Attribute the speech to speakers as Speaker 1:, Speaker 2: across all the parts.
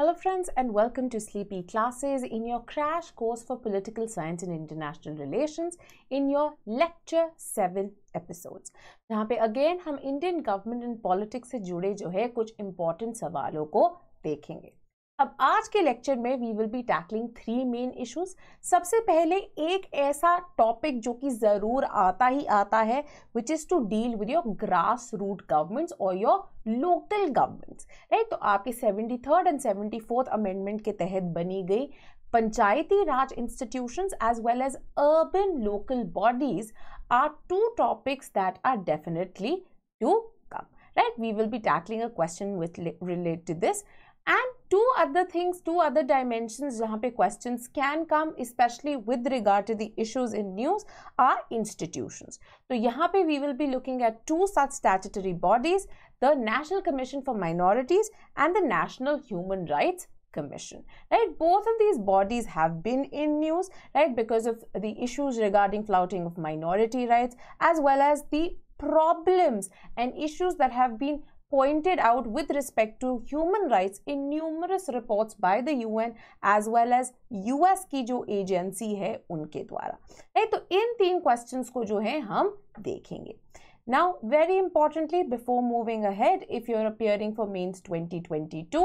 Speaker 1: Hello friends and welcome to Sleepy Classes in your crash course for Political Science and International Relations in your lecture 7 episodes जहाँ पे again हम Indian government and politics से जुड़े जो है कुछ important सवालों को देखेंगे अब आज के लेक्चर में we will be tackling three main issues सबसे पहले एक ऐसा टॉपिक जो कि ज़रूर आता ही आता है which is to deal with your grass root governments और योर लोकल गवर्नमेंट्स राइट तो आपके seventy third and seventy fourth amendment के तहत बनी गई Panchayati Raj institution as well as urban local bodies are two topics that are definitely to come right we will be tackling a question with relate to this and two other things two other dimensions jahan questions can come especially with regard to the issues in news are institutions so yahan we will be looking at two such statutory bodies the national commission for minorities and the national human rights commission right both of these bodies have been in news right because of the issues regarding flouting of minority rights as well as the problems and issues that have been pointed out with respect to human rights in numerous reports by the UN as well as US की जो agency है उनके द्वारा है तो इन तीन questions को जो है हम देखेंगे Now, very importantly, before moving ahead, if you're appearing for mains 2022,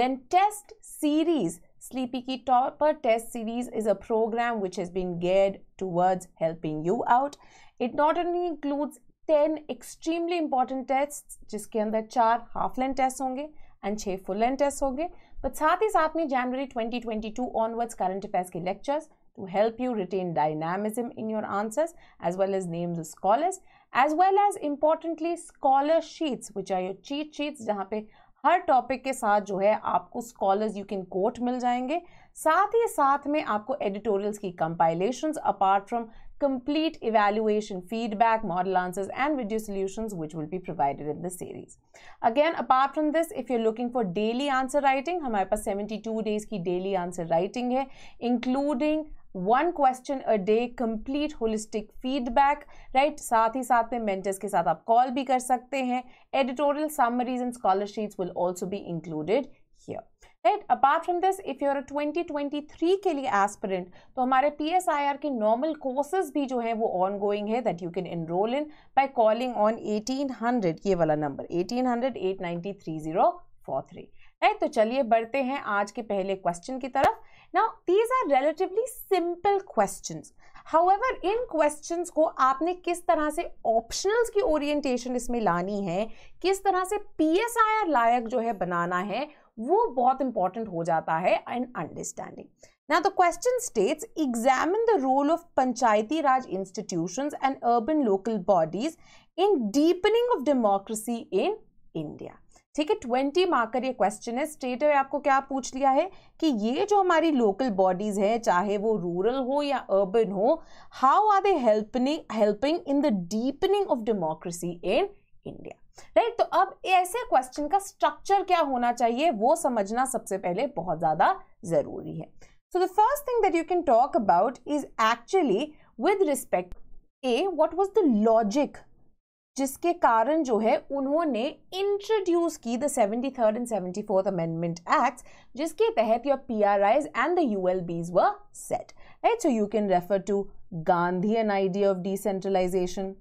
Speaker 1: then test series. Sleepy Key Topper Test Series is a program which has been geared towards helping you out. It not only includes ten extremely important test जिसके अंदर चार half length test होंगे and छः full length test होंगे but साथ ही साथ में जनवरी 2022 ऑनवर्ड्स करंट अफेयर्स के lectures to help you retain dynamism in your answers as well as names of as well as as scholar sheets sheets which are your cheat जहाँ पे हर topic के साथ जो है आपको स्कॉलर्स यू कैन कोट मिल जाएंगे साथ ही साथ में आपको एडिटोरियल्स की compilations apart from complete evaluation, feedback, model answers, and video solutions, which will be provided in the series. Again, apart from this, if you're looking for daily answer writing, हमारे पास 72 days की daily answer writing है, including question a day, complete holistic feedback, right? साथ ही साथ में mentors के साथ आप कॉल भी कर सकते हैं editorial summaries and scholar sheets will also be included. Right apart from this if you're twenty twenty three के लिए एस्पिरेंट तो हमारे पी एस आई आर के नॉर्मल कोर्सेज भी जो है वो ऑन गोइंग है that you can enrol in by calling on eighteen hundred ये वाला नंबर eighteen hundred eight ninety three zero four three right तो चलिए बढ़ते हैं आज के पहले क्वेश्चन की तरफ now these are relatively simple question however इन क्वेश्चन को आपने किस तरह से ऑप्शनल्स की ओरिएंटेशन इसमें लानी है किस तरह से पी एस आई आर लायक जो है बनाना है वो बहुत इंपॉर्टेंट हो जाता है एंड अंडरस्टैंडिंग ना the question states examine the role of Panchayati Raj institutions and urban local bodies in deepening of democracy in India ठीक है ट्वेंटी मार्कर ये क्वेश्चन है स्टेट है आपको क्या पूछ लिया है कि ये जो हमारी लोकल बॉडीज है चाहे वो रूरल हो या अर्बन हो how are they helping helping in the deepening of democracy in India right तो अब ऐसे क्वेश्चन का स्ट्रक्चर क्या होना चाहिए वो समझना सबसे पहले बहुत ज़्यादा ज़रूरी है so the first thing that you can talk about is actually with respect a what was the logic जिसके कारण जो है उन्होंने इंट्रोड्यूस की the seventy third and seventy fourth amendment act जिसके तहत your P R Is and the U L Bs were set right so you can refer to Gandhi an idea of decentralization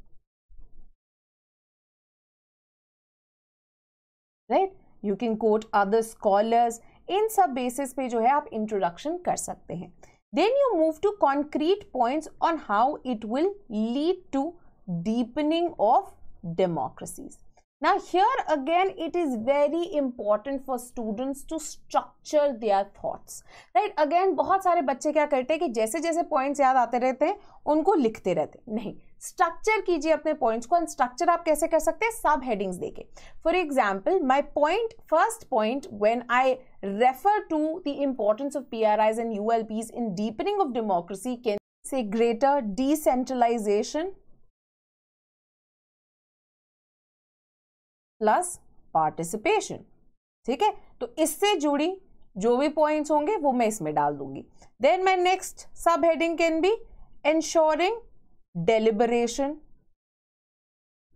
Speaker 1: right you can quote other scholars in sub basis पे जो है आप introduction कर सकते हैं then you move to concrete points on how it will lead to deepening of democracies Now here again it is very important for students to structure their thoughts right again बहुत सारे बच्चे क्या करते हैं कि जैसे जैसे पॉइंट्स याद आते रहते हैं उनको लिखते रहते हैं नहीं स्ट्रक्चर कीजिए अपने पॉइंट्स को एंड स्ट्रक्चर आप कैसे कर सकते हैं सब हेडिंग्स देके for example my point first point when I refer to the importance of P R Is and U L in deepening of democracy can say greater decentralization plus participation ठीक है तो इससे जुड़ी जो भी points होंगे वो मैं इसमें डाल दूंगी then my next sub heading can be ensuring deliberation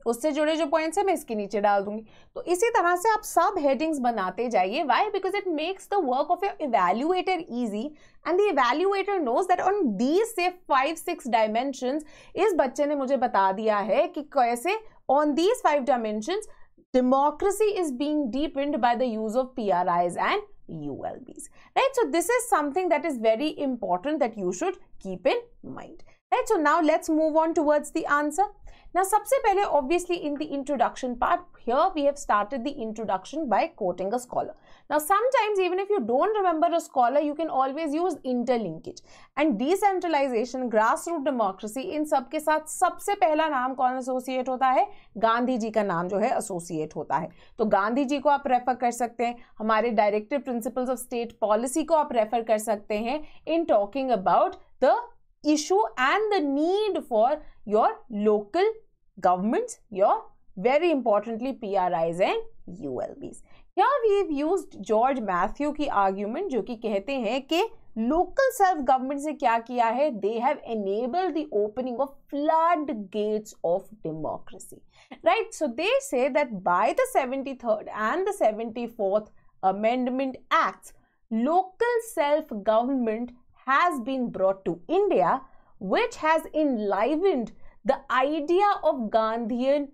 Speaker 1: उससे जुड़े जो पॉइंट्स हैं मैं इसके नीचे डाल दूंगी तो इसी तरह से आप सब हेडिंग्स बनाते जाइए why because it makes the work of evaluator easy and evaluator knows that on these say five six dimension इस बच्चे ने मुझे बता दिया है कि कैसे on these five dimension democracy is being deepened by the use of PRIs and ULBs, right? So this is something that is very important that you should keep in mind. right so now let's move on towards the answer now sabse pehle obviously in the introduction part here we have started the introduction by quoting a scholar now sometimes even if you don't remember a scholar you can always use interlinkage and decentralization grassroots democracy in सब के साथ सबसे पहला नाम कौन associate होता है गांधी जी का नाम जो है एसोसिएट होता है तो गांधी जी को आप रेफर कर सकते हैं हमारे directive principles of state policy को आप रेफर कर सकते हैं in talking about the issue and the need for your local governments, your very importantly PRIs and ULBs. Here we've used George Matthew की argument which कि local self government से kya they have enabled the opening of floodgates of democracy right so they say that by the 73rd and the 74th amendment acts local self government has been brought to India, which has enlivened the idea of Gandhian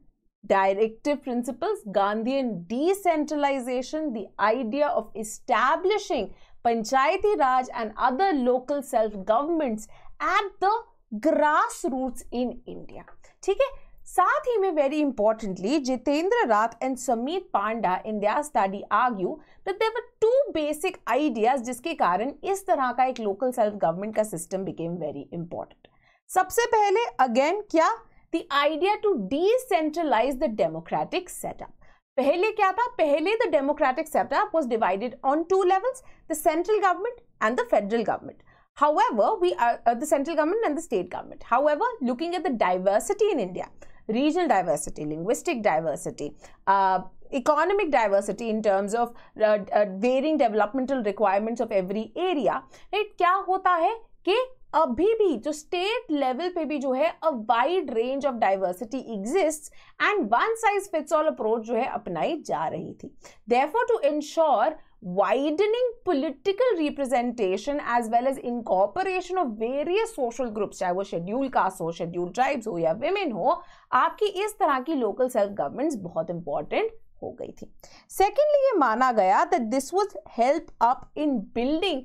Speaker 1: directive principles, Gandhian decentralization, the idea of establishing Panchayati Raj and other local self governments at the grassroots in India. ठीक है साथ ही में very importantly Jitendra Rao and Sameer Panda in their study argue that there were two basic ideas जिसके कारण इस तरह का एक लोकल सेल्फ गवर्नमेंट का सिस्टम बिकेम वेरी इंपॉर्टेंट सबसे पहले अगेन क्या the idea to decentralize the democratic setup पहले क्या था पहले the democratic setup was divided on two levels the central government and the federal government however we are the central government and the state government however looking at the diversity in India regional diversity, linguistic diversity, uh, economic diversity in terms of uh, uh, varying developmental requirements of every area. it kya hota hai ki अभी भी जो state level पे भी जो है a wide range of diversity exist and one size fits all approach जो है अपनाई जा रही थी therefore to ensure widening political representation as well as incorporation of various social groups चाहे वो शेड्यूल कास्ट हो शेड्यूल ट्राइब्स हो या women हो आपकी इस तरह की लोकल सेल्फ गवर्नमेंट्स बहुत इंपॉर्टेंट हो गई थी सेकेंडली ये माना गया that this was help up in building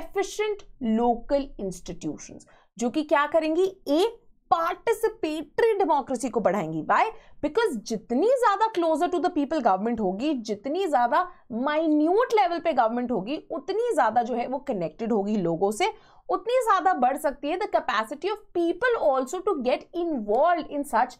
Speaker 1: efficient local institutions जो कि क्या करेंगी एक पार्टिसिपेटरी डेमोक्रेसी को बढ़ाएंगी बाय बिकॉज जितनी ज्यादा closer to the people government होगी जितनी ज्यादा माइन्यूट लेवल पे गवर्नमेंट होगी उतनी ज्यादा जो है वो कनेक्टेड होगी लोगों से उतनी ज्यादा बढ़ सकती है the capacity of people also to get involve in such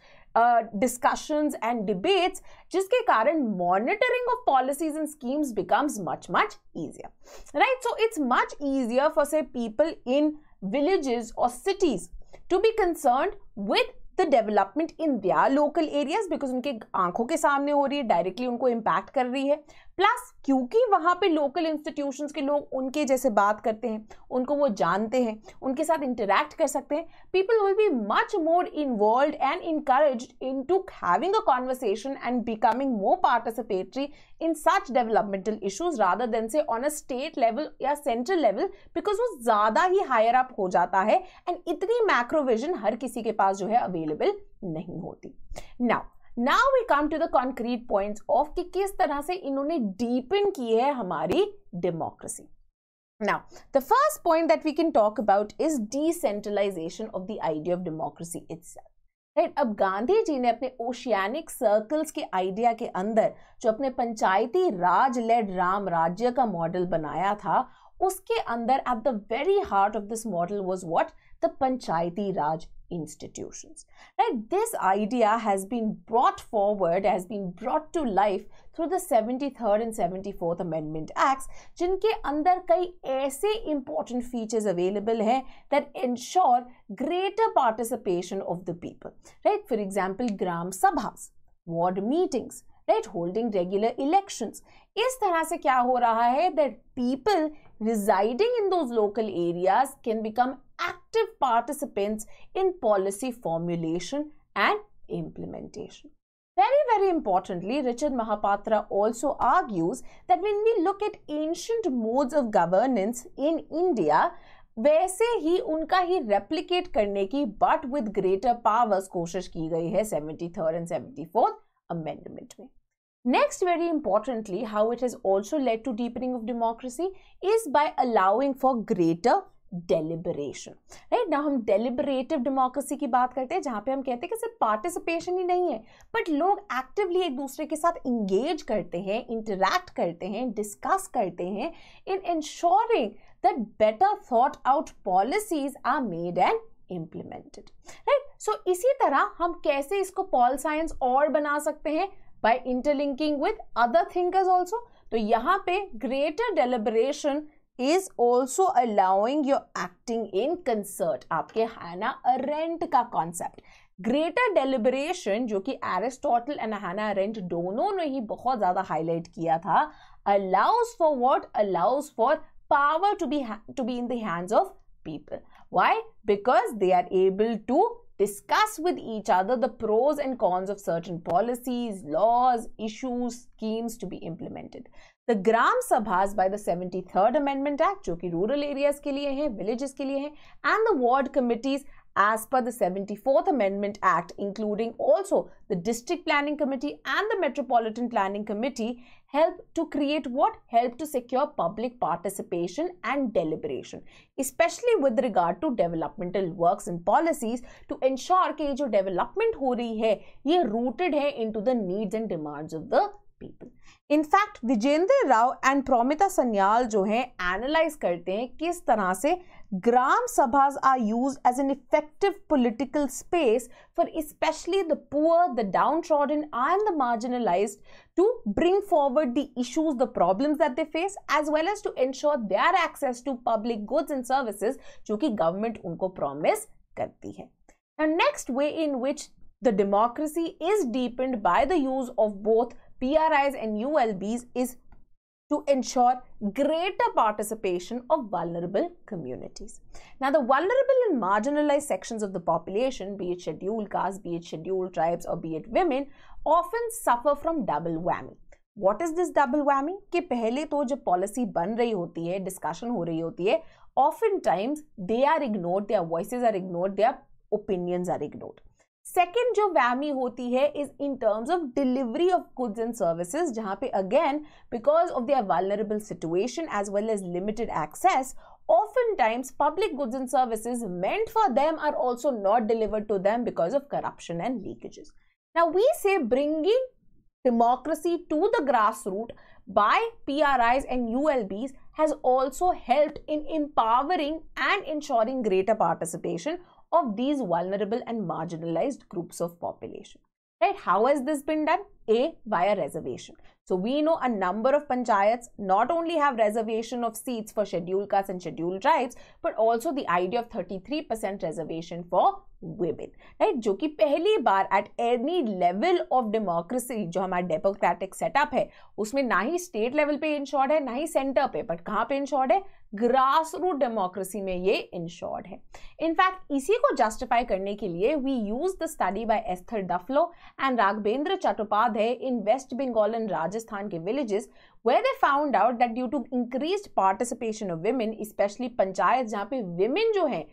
Speaker 1: discussions and debates जिसके कारण monitoring of policies and schemes becomes much much easier right so it's much easier for say people in villages और cities to be concern with the development in their local areas because उनके आंखों के सामने हो रही है directly उनको impact कर रही है प्लस क्योंकि वहाँ पे लोकल इंस्टीट्यूशंस के लोग उनके जैसे बात करते हैं उनको वो जानते हैं उनके साथ इंटरेक्ट कर सकते हैं people will be much more involve and encourage in to having a conversation and becoming more participatory in such developmental issues rather than say on a state level या सेंट्रल लेवल बिकॉज वो ज़्यादा ही higher up हो जाता है and इतनी मैक्रोविजन हर किसी के पास जो है अवेलेबल नहीं होती now now we come to the concrete points of कि किस तरह से इन्होंने डीपन की है हमारी democracy Now, the first point that we can talk about is decentralization of the idea of democracy itself. Right? अब गांधी जी ने अपने ओशियानिक सर्कल्स के आइडिया के अंदर जो अपने पंचायती राज लेड राम राज्य का मॉडल बनाया था उसके अंदर at the very heart of this model was what the Panchayati Raj institutions right this idea has been brought forward has been brought to life through the 73rd and 74th amendment acts जिनके अंदर कई ऐसे important features available हैं that ensure greater participation of the people right for example gram sabhas ward meetings right holding regular elections इस तरह से क्या हो रहा है that people residing in those local areas can become active participants in policy formulation and implementation. Very, very importantly, Richard Mahapatra also argues that when we look at ancient modes of governance in India, वैसे ही उनका ही replicate करने की but with greater powers कोशिश की गई है seventy third and seventy fourth amendment में Next, very importantly, how it has also led to deepening of democracy is by allowing for greater deliberation right ना हम डेलिबरेटिव डेमोक्रेसी की बात करते हैं जहां पे हम कहते हैं कि सिर्फ पार्टिसिपेशन ही नहीं है बट लोग एक्टिवली एक दूसरे के साथ इंगेज करते हैं इंटरैक्ट करते हैं डिस्कस करते हैं in ensuring that better thought out policies are made and implemented right so इसी तरह हम कैसे इसको पॉल साइंस और बना सकते हैं by interlinking with other thinkers also तो यहाँ पे greater deliberation Is also allowing your acting in concert. आपके हैना अरेंट का कॉन्सेप्ट ग्रेटर डेलिब्रेशन जो कि एरिस्टोटल एंड हैना अरेंट दोनों ने ही बहुत ज़्यादा हाईलाइट किया था allows for what allows for power to be to be in the of people. Why? Because they are able to discuss with each other the pros and cons of certain policies, laws, issues, schemes to be implemented. The Gram Sabha's by the 73rd Amendment Act, which are rural areas' के लिए है villages के लिए है and the as per the 74th Amendment Act, including also the District Planning Committee and the Metropolitan Planning Committee, help to create what? Help to secure public participation and deliberation, especially with regard to developmental works and policies to ensure कि development हो रही rooted है into the needs and demands of the people in fact Vijendra Rao and Promita Sanyal जो हैं analyze करते हैं किस तरह से gram sabhas are use as an effective political space for specially the poor the downtrodden and the marginalize to bring forward the issues the problems that they face as well as to ensure their access to public goods and services जो कि government उनको promise करती है next way in which the democracy is deepened by the use of both PRIs and ULBs is to ensure greater participation of vulnerable communities. Now, the vulnerable and marginalized sections of the population, be it scheduled castes, be it scheduled tribes, or be it women, often suffer from double whammy. What is this double whammy? Whammy कि पहले तो जब policy बन रही होती है discussion हो रही होती है often times they are ignored their voice are ignored there Second, जो वैमी होती है is in terms of delivery of goods and services जहाँ पे again because of their vulnerable situation as well as limited access oftentimes public goods and services meant for them are also not delivered to them because of corruption and leakages now we say bringing democracy to the grassroots by pris and ulbs has also helped in empowering and ensuring greater participation of these vulnerable and marginalized groups of population. Right? How has this been done? A, via reservation. So we know a number of panchayats not only have reservation of seats for scheduled castes and scheduled tribes, but also the idea of 33% reservation for women right जो कि पहली बार at any level of democracy जो हमारा democratic setup है उसमें ना ही स्टेट लेवल पे इंश्योर्ड है ना ही सेंटर पे बट कहाँ पे इंश्योर्ड है ग्रास रूट डेमोक्रेसी में ये इंश्योर्ड है इनफैक्ट इसी को जस्टिफाई करने के लिए we use the study by Esther Duflo and Raghavendra Chattopadhyay in West Bengal and Rajasthan के villages where they found out that due to increase participation of women specially panchayat जहाँ पे वेमेन जो है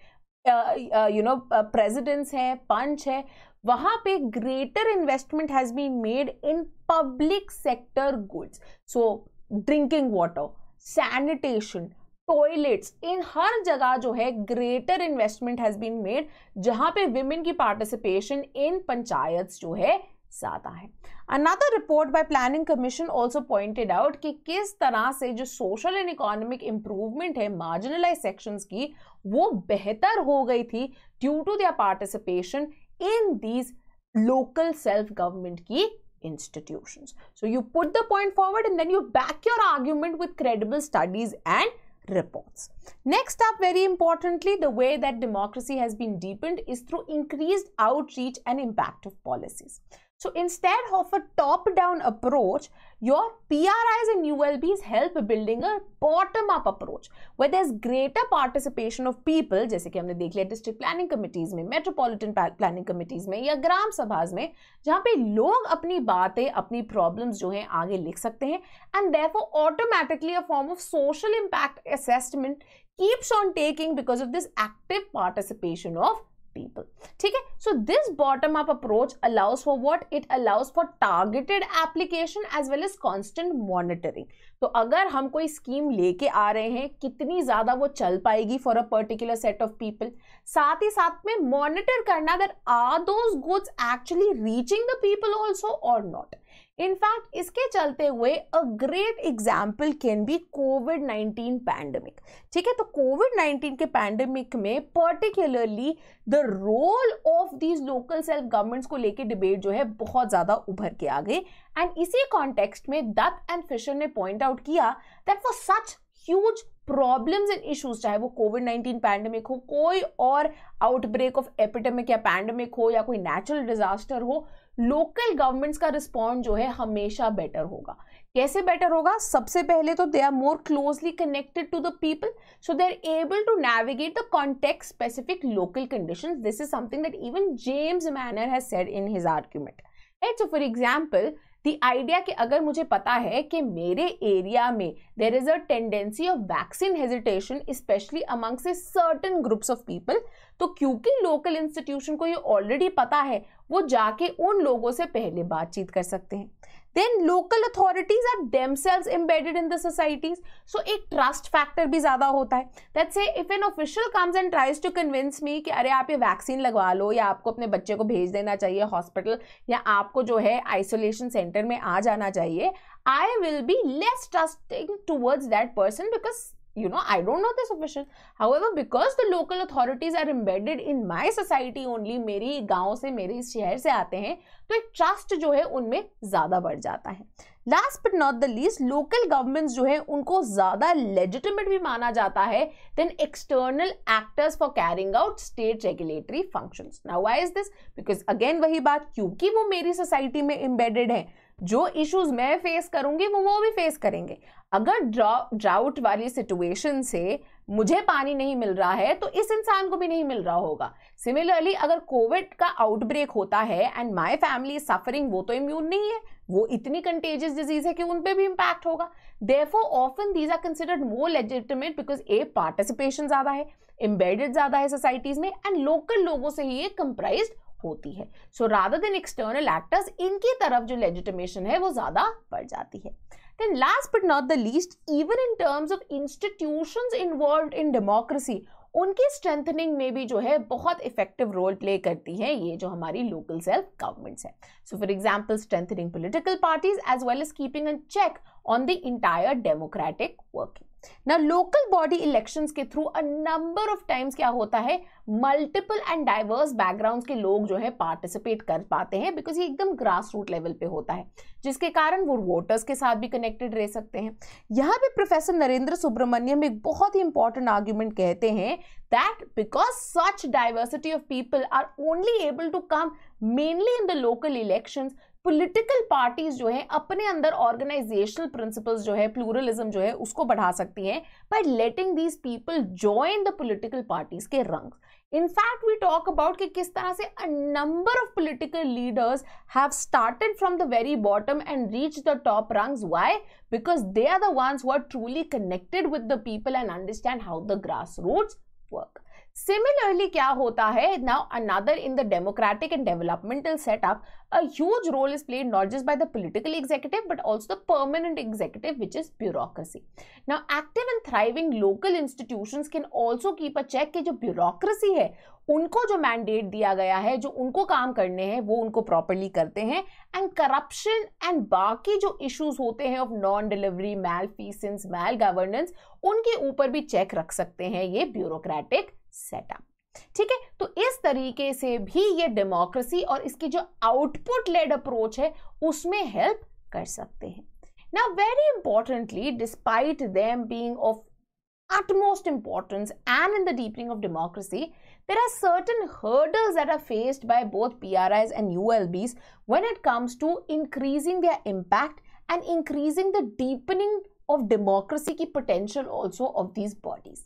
Speaker 1: यू नो प्रेजिडेंस है पंच है वहां पे greater investment has been made in public sector goods so drinking water sanitation toilets in हर जगह जो है greater investment has been made जहां पे विमेन की पार्टिसिपेशन इन पंचायत जो है ज्यादा है another report by planning commission also pointed out कि किस तरह से जो सोशल एंड इकोनॉमिक इंप्रूवमेंट है मार्जिनलाइज सेक्शन की वो बेहतर हो गई थी due to their participation in these local self government की institution so you put the point forward and then you back your argument with credible studies and reports next up very importantly the way that democracy has been deepened is through increased outreach and impact of policies So instead of a top-down approach, your PRIs and ULBs help building a bottom-up approach where there's greater participation of people, जैसे कि हमने देख लिया district planning committees में metropolitan planning committees में या ग्राम सभाज में जहाँ पे लोग अपनी बातें अपनी problems जो हैं आगे लिख सकते हैं and therefore automatically a form of social impact assessment keeps on taking because of this active participation of people ठीक है so this bottom up approach allows for what it allows for targeted application as well as constant monitoring तो अगर हम कोई scheme लेके आ रहे हैं कितनी ज़्यादा वो चल पाएगी for a particular set of people साथ ही साथ में मॉनिटर करना that are those goods actually reaching the people also और नॉट इनफैक्ट इसके चलते हुए a great example can be covid nineteen pandemic ठीक है तो कोविड नाइन्टीन के पैंडमिक में particularly the role of these local self governments को लेके डिबेट जो है बहुत ज़्यादा उभर के आ गई एंड इसी कॉन्टेक्स्ट में दत्त एंड फिशर ने पॉइंट आउट किया that for such huge problems and issues चाहे वो कोविड नाइन्टीन पैंडमिक हो कोई और आउटब्रेक ऑफ एपिडेमिक या पैंडमिक हो या कोई नेचुरल डिजास्टर हो लोकल गवर्नमेंट्स का रिस्पॉन्ड जो है हमेशा बेटर होगा कैसे बेटर होगा सबसे पहले तो they are more closely connected to the people so they are able to navigate the context specific local condition this is something that even James Manor has said in his argument right so for example idea कि अगर मुझे पता है कि मेरे area में there is a tendency of vaccine hesitation specially amongst a certain groups of people तो क्योंकि लोकल इंस्टीट्यूशन को ये ऑलरेडी पता है वो जाके उन लोगों से पहले बातचीत कर सकते हैं then local authorities are themselves embedded in the societies so एक ट्रस्ट फैक्टर भी ज़्यादा होता है that say if an official comes and tries to convince me कि अरे आप ये वैक्सीन लगवा लो या आपको अपने बच्चे को भेज देना चाहिए हॉस्पिटल या आपको जो है आइसोलेशन सेंटर में आ जाना चाहिए I will be less trusting towards that person because you know i don't know this official however because the local authorities are embedded in my society only मेरी गांव से मेरे इस शहर से आते हैं तो एक ट्रस्ट जो है उनमें ज़्यादा बढ़ जाता है last but not the least local governments जो है उनको ज़्यादा लेजिटिमेट भी माना जाता है than external actors for carrying out state regulatory functions now why is this because again वही बात क्योंकि वो मेरी सोसाइटी में एम्बेडेड है जो इश्यूज मैं फेस करूंगी वो वो भी फेस करेंगे अगर ड्राउट वाली सिचुएशन से मुझे पानी नहीं मिल रहा है तो इस इंसान को भी नहीं मिल रहा होगा सिमिलरली अगर कोविड का आउटब्रेक होता है एंड माय फैमिली सफरिंग वो तो इम्यून नहीं है वो इतनी कंटेजियस डिजीज है कि उन पर भी इम्पैक्ट होगा देफो often these are considered more legitimate because a participation ज़्यादा है एम्बेडेड ज़्यादा है सोसाइटीज़ में एंड लोकल लोगों से ही ये कंप्राइज होती है so rather than external actors इनकी तरफ जो लेजिटिमेशन है वो ज़्यादा बढ़ जाती है then last but not the least even in terms of institution involve in democracy उनकी स्ट्रेंथनिंग में भी जो है बहुत इफेक्टिव रोल प्ले करती हैं ये जो हमारी लोकल सेल्फ गवर्नमेंट्स है so for example strengthening political parties as well as keeping a check on the entire democratic working. ना लोकल बॉडी elections के through a number of times क्या होता है मल्टीपल एंड डाइवर्स backgrounds के लोग जो है पार्टिसिपेट कर पाते हैं बिकॉज ये एकदम ग्रास रूट लेवल पे होता है जिसके कारण वो वोटर्स के साथ भी कनेक्टेड रह सकते हैं यहाँ पे प्रोफेसर नरेंद्र सुब्रमण्यम एक बहुत ही इंपॉर्टेंट आर्ग्यूमेंट कहते हैं that because such diversity of people are only able to come mainly in the local elections political parties जो है अपने अंदर ऑर्गेनाइजेशनल प्रिंसिपल्स जो है प्लूरलिज्म जो है उसको बढ़ा सकती हैं but letting these people join the political parties के रंग इनफैक्ट वी टॉक अबाउट कि किस तरह से a number of political leaders have started from the very bottom and reach the top rungs why because they are the ones who are truly connected with the people and understand how the grass roots work Similarly, क्या होता है now another in the democratic and developmental setup, a huge role is played not just by the political executive but also the permanent executive, which is bureaucracy. Now, active and thriving local institutions can also keep a check कि जो bureaucracy है उनको जो mandate दिया गया है जो उनको काम करने हैं वो उनको प्रॉपरली करते हैं एंड करप्शन एंड बाकी जो इश्यूज होते हैं of non delivery malfeasance mal governance उनके ऊपर भी चेक रख सकते हैं ये ब्यूरोक्रेटिक सेटअप ठीक है तो इस तरीके से भी ये डेमोक्रेसी और इसकी जो आउटपुट लेड अप्रोच है उसमें हेल्प कर सकते हैं ना very importantly despite them being of utmost importance and in the deepening of democracy there are certain hurdles that are faced by both P and U when it comes to increasing their impact and increasing the deepening of democracy की potential also of these bodies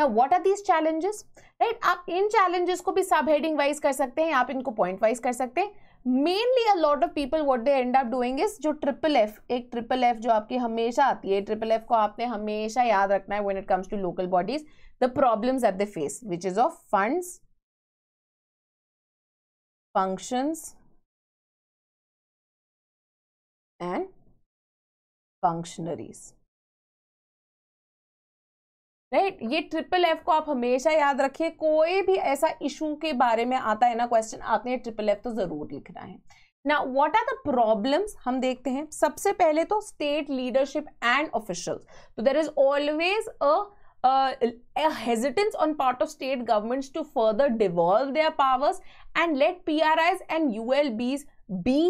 Speaker 1: ना what are these challenges right आप इन challenges को भी सब heading wise कर सकते हैं आप इनको पॉइंट वाइज कर सकते हैं mainly a lot of people what they end of doing is जो ट्रिपल एफ एक ट्रिपल एफ जो आपकी हमेशा आती है ट्रिपल एफ को आपने हमेशा याद रखना है when it comes to local bodies the problem at the face which is of fund functions and functionaries. Right ये ट्रिपल एफ को आप हमेशा याद रखिए कोई भी ऐसा इशू के बारे में आता है ना क्वेश्चन आपने ट्रिपल एफ तो जरूर लिखना है ना व्हाट आर द प्रॉब्लम्स हम देखते हैं सबसे पहले तो स्टेट लीडरशिप एंड ऑफिशियल्स तो there is always a hesitance on part of state government to further devolve their powers and let P R Is and U L Bs be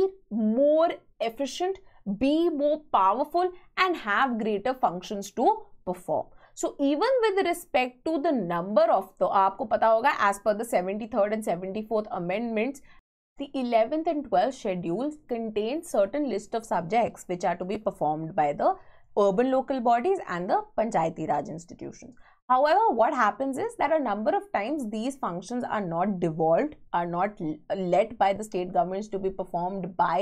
Speaker 1: more efficient be more powerful and have greater functions to perform so even with respect to the number of of आपको पता होगा as per the seventy third and seventy fourth The 11th and 12th schedules contain certain list of subjects which are to be performed by the urban local bodies and the Panchayati Raj institutions. However, what happens is that a number of times these functions are not devolved, are not let by the state governments to be performed by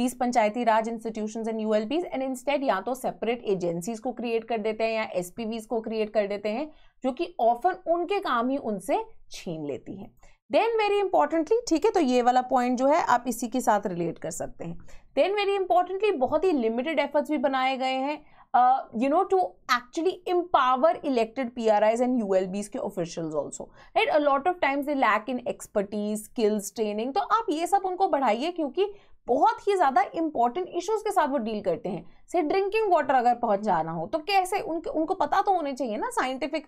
Speaker 1: these Panchayati Raj institution and U L Ps and instead या तो separate agencies को create कर देते हैं या S P वीज को create कर देते हैं जो कि ऑफन उनके काम ही उनसे छीन लेती हैं देन वेरी इंपॉर्टेंटली ठीक है तो ये वाला पॉइंट जो है आप इसी के साथ रिलेट कर सकते हैं देन वेरी इंपॉर्टेंटली बहुत ही लिमिटेड एफर्ट्स भी बनाए गए हैं you know to actually empower elected P R Is and U L Bs के officials also right a lot of times a lack in expertise skills training तो आप ये सब उनको बढ़ाइए क्योंकि बहुत ही ज़्यादा इंपॉर्टेंट इश्यूज के साथ वो डील करते हैं से ड्रिंकिंग वाटर अगर पहुंच जाना हो तो कैसे उनके उनको पता तो होने चाहिए ना scientific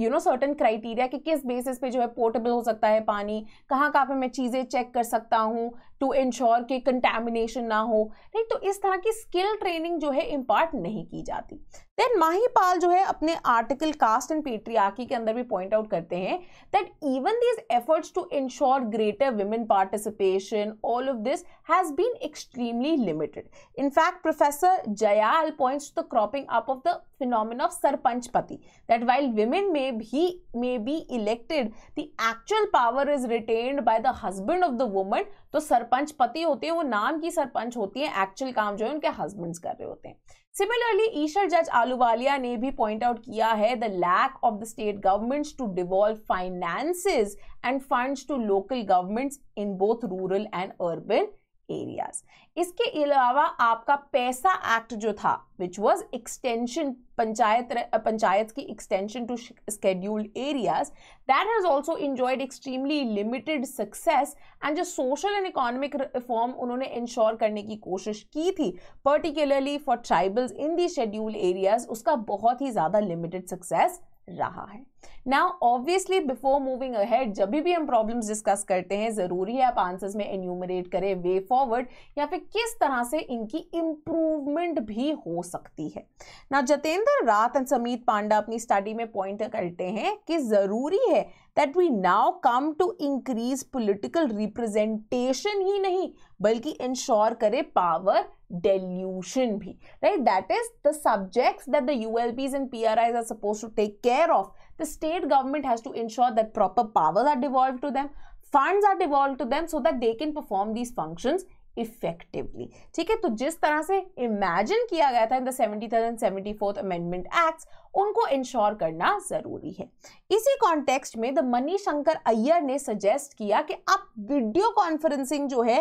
Speaker 1: you know certain criteria कि किस बेसिस पे जो है पोर्टेबल हो सकता है पानी कहाँ कहाँ पे मैं चीज़ें चेक कर सकता हूँ टू इंश्योर कि कंटेमिनेशन ना हो नहीं तो इस तरह की स्किल ट्रेनिंग जो है इम्पार्ट नहीं की जाती देन माही पाल जो है अपने आर्टिकल कास्ट एंड पेट्रियाकी के अंदर भी पॉइंट आउट करते हैं that even these efforts to ensure greater women participation all of this has been extremely limited in fact professor Professor Jayal points to the cropping up of the phenomenon of Sarpanchpati, that while women may be, may be elected, the actual power is retained by the husband of the woman. तो सरपंचपति होते हैं वो नाम की सरपंच होती है actual काम जो है उनके हस्बैंड्स कर रहे होते हैं सिमिलरली ईशर जज आलूवालिया ने भी पॉइंट आउट किया है the lack of the state governments to devolve finances and funds to local governments in both rural and urban areas इसके अलावा आपका पैसा एक्ट जो था which was extension panchayat panchayat की extension to scheduled areas that has also enjoyed extremely limited success and जो social and economic reform उन्होंने इंश्योर करने की कोशिश की थी particularly for tribals in the scheduled areas उसका बहुत ही ज़्यादा लिमिटेड सक्सेस रहा है now obviously before moving ahead जब भी हम प्रॉब्लम्स डिस्कस करते हैं ज़रूरी है आप आंसर्स में एन्यूमरेट करें वे फॉरवर्ड या फिर किस तरह से इनकी इम्प्रूवमेंट भी हो सकती है ना जतेंद्र रात एंड समीत पांडा अपनी स्टडी में पॉइंट करते हैं कि ज़रूरी है that we now come to increase political representation ही नहीं बल्कि इंश्योर करे पावर delusion भी right that is the subjects that the ulps and pris are supposed to take care of the state government has to ensure that proper powers are devolved to them, funds are devolved to them so that they can perform these functions effectively ठीक है तो जिस तरह से imagine किया गया था in the seventy and seventy fourth amendment act उनको इंश्योर करना जरूरी है इसी कॉन्टेक्स्ट में द मनी शंकर अय्यर ने सजेस्ट किया कि आप वीडियो कॉन्फ्रेंसिंग जो है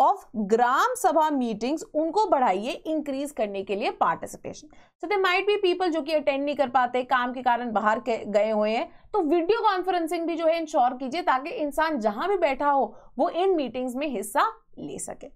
Speaker 1: ऑफ ग्राम सभा मीटिंग्स उनको बढ़ाइए इंक्रीज करने के लिए participation so they might be people जो कि अटेंड नहीं कर पाते काम के कारण बाहर के गए हुए हैं तो वीडियो कॉन्फ्रेंसिंग भी जो है इंश्योर कीजिए ताकि इंसान जहां भी बैठा हो वो इन मीटिंग्स में हिस्सा ले सके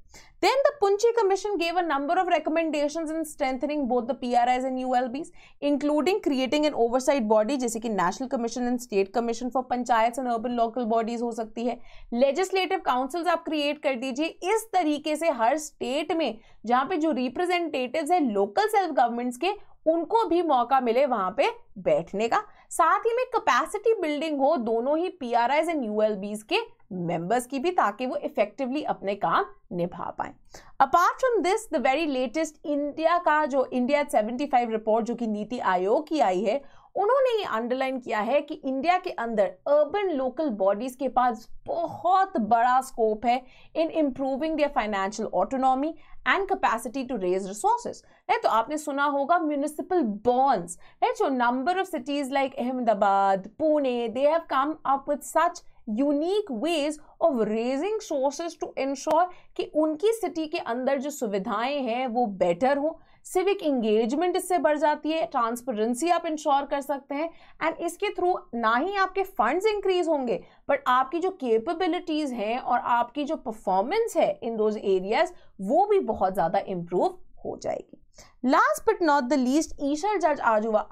Speaker 1: then the Punchhi commission gave a number of recommendation in strengthening both the P R PRIs and U L Bs including creating an oversight body जैसे कि national commission and state commission for panchayat and urban local bodies हो सकती है legislative councils आप create कर दीजिए इस तरीके से हर स्टेट में जहाँ पे जो रिप्रेजेंटेटिव है लोकल सेल्फ गवर्नमेंट्स के उनको भी मौका मिले वहां पे बैठने का साथ ही में कैपेसिटी बिल्डिंग हो दोनों ही पी आर एंड यू के मेंबर्स की भी ताकि वो इफेक्टिवली अपने काम निभा पाए apart from this the very latest India का जो इंडिया 75 रिपोर्ट जो कि नीति आयोग की आई है उन्होंने ये अंडरलाइन किया है कि इंडिया के अंदर अर्बन लोकल बॉडीज के पास बहुत बड़ा स्कोप है in improving their financial autonomy and capacity to raise resources right तो आपने सुना होगा municipal bonds right so number of cities like Ahmedabad Pune they have come up with such unique ways of raising sources to ensure कि उनकी city के अंदर जो सुविधाएं हैं वो बेटर हों सिविक एंगेजमेंट इससे बढ़ जाती है ट्रांसपेरेंसी आप इंश्योर कर सकते हैं एंड इसके थ्रू ना ही आपके फंड्स इंक्रीज होंगे बट आपकी जो कैपेबिलिटीज़ हैं और आपकी जो परफॉर्मेंस है इन दोज एरियाज वो भी बहुत ज़्यादा इम्प्रूव हो जाएगी last but not the least Isher जज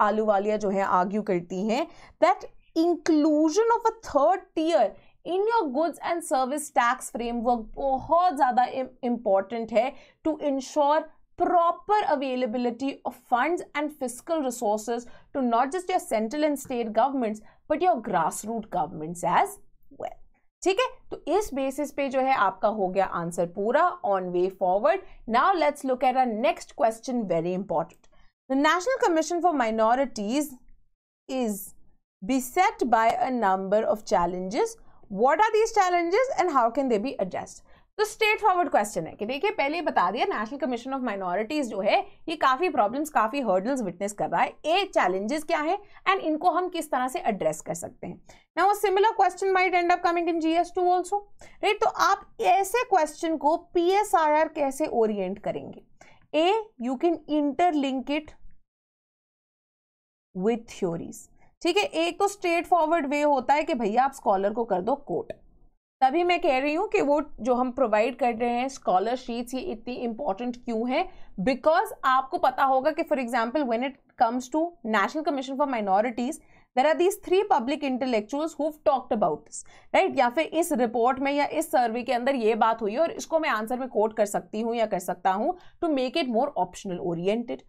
Speaker 1: आलूवालिया जो है आर्ग्यू करती हैं that inclusion of a third tier in your goods and service tax framework बहुत ज़्यादा इम्पॉर्टेंट है to ensure proper availability of funds and fiscal resources to not just your central and state governments but your grassroots governments as well. ठीक है तो इस basis, पे जो है आपका हो गया आंसर पूरा on way forward now let's look at our next question very important the national commission for minorities is beset by a number of challenges. What are these challenges and how can they be addressed? तो straightforward question है कि देखिए पहले बता दिया national commission of minorities जो है ये काफ़ी प्रॉब्लम्स काफ़ी हर्डल्स विटनेस कर रहा है ए चैलेंजेस क्या है एंड इनको हम किस तरह से एड्रेस कर सकते हैं now similar question might end up coming in GS two also right तो आप ऐसे क्वेश्चन को पी कैसे ओरिएंट करेंगे uh you can interlink it with theories ठीक है एक तो स्ट्रेट फॉरवर्ड वे होता है कि भैया आप स्कॉलर को कर दो कोट तभी मैं कह रही हूँ कि वो जो हम प्रोवाइड कर रहे हैं स्कॉलरशिप्स ये इतनी इंपॉर्टेंट क्यों है बिकॉज आपको पता होगा कि for example when it comes to national commission for minorities there are these three public intellectuals who talked about this right या फिर इस रिपोर्ट में या इस सर्वे के अंदर ये बात हुई और इसको मैं आंसर में कोट कर सकती हूँ या कर सकता हूँ to make it more optional oriented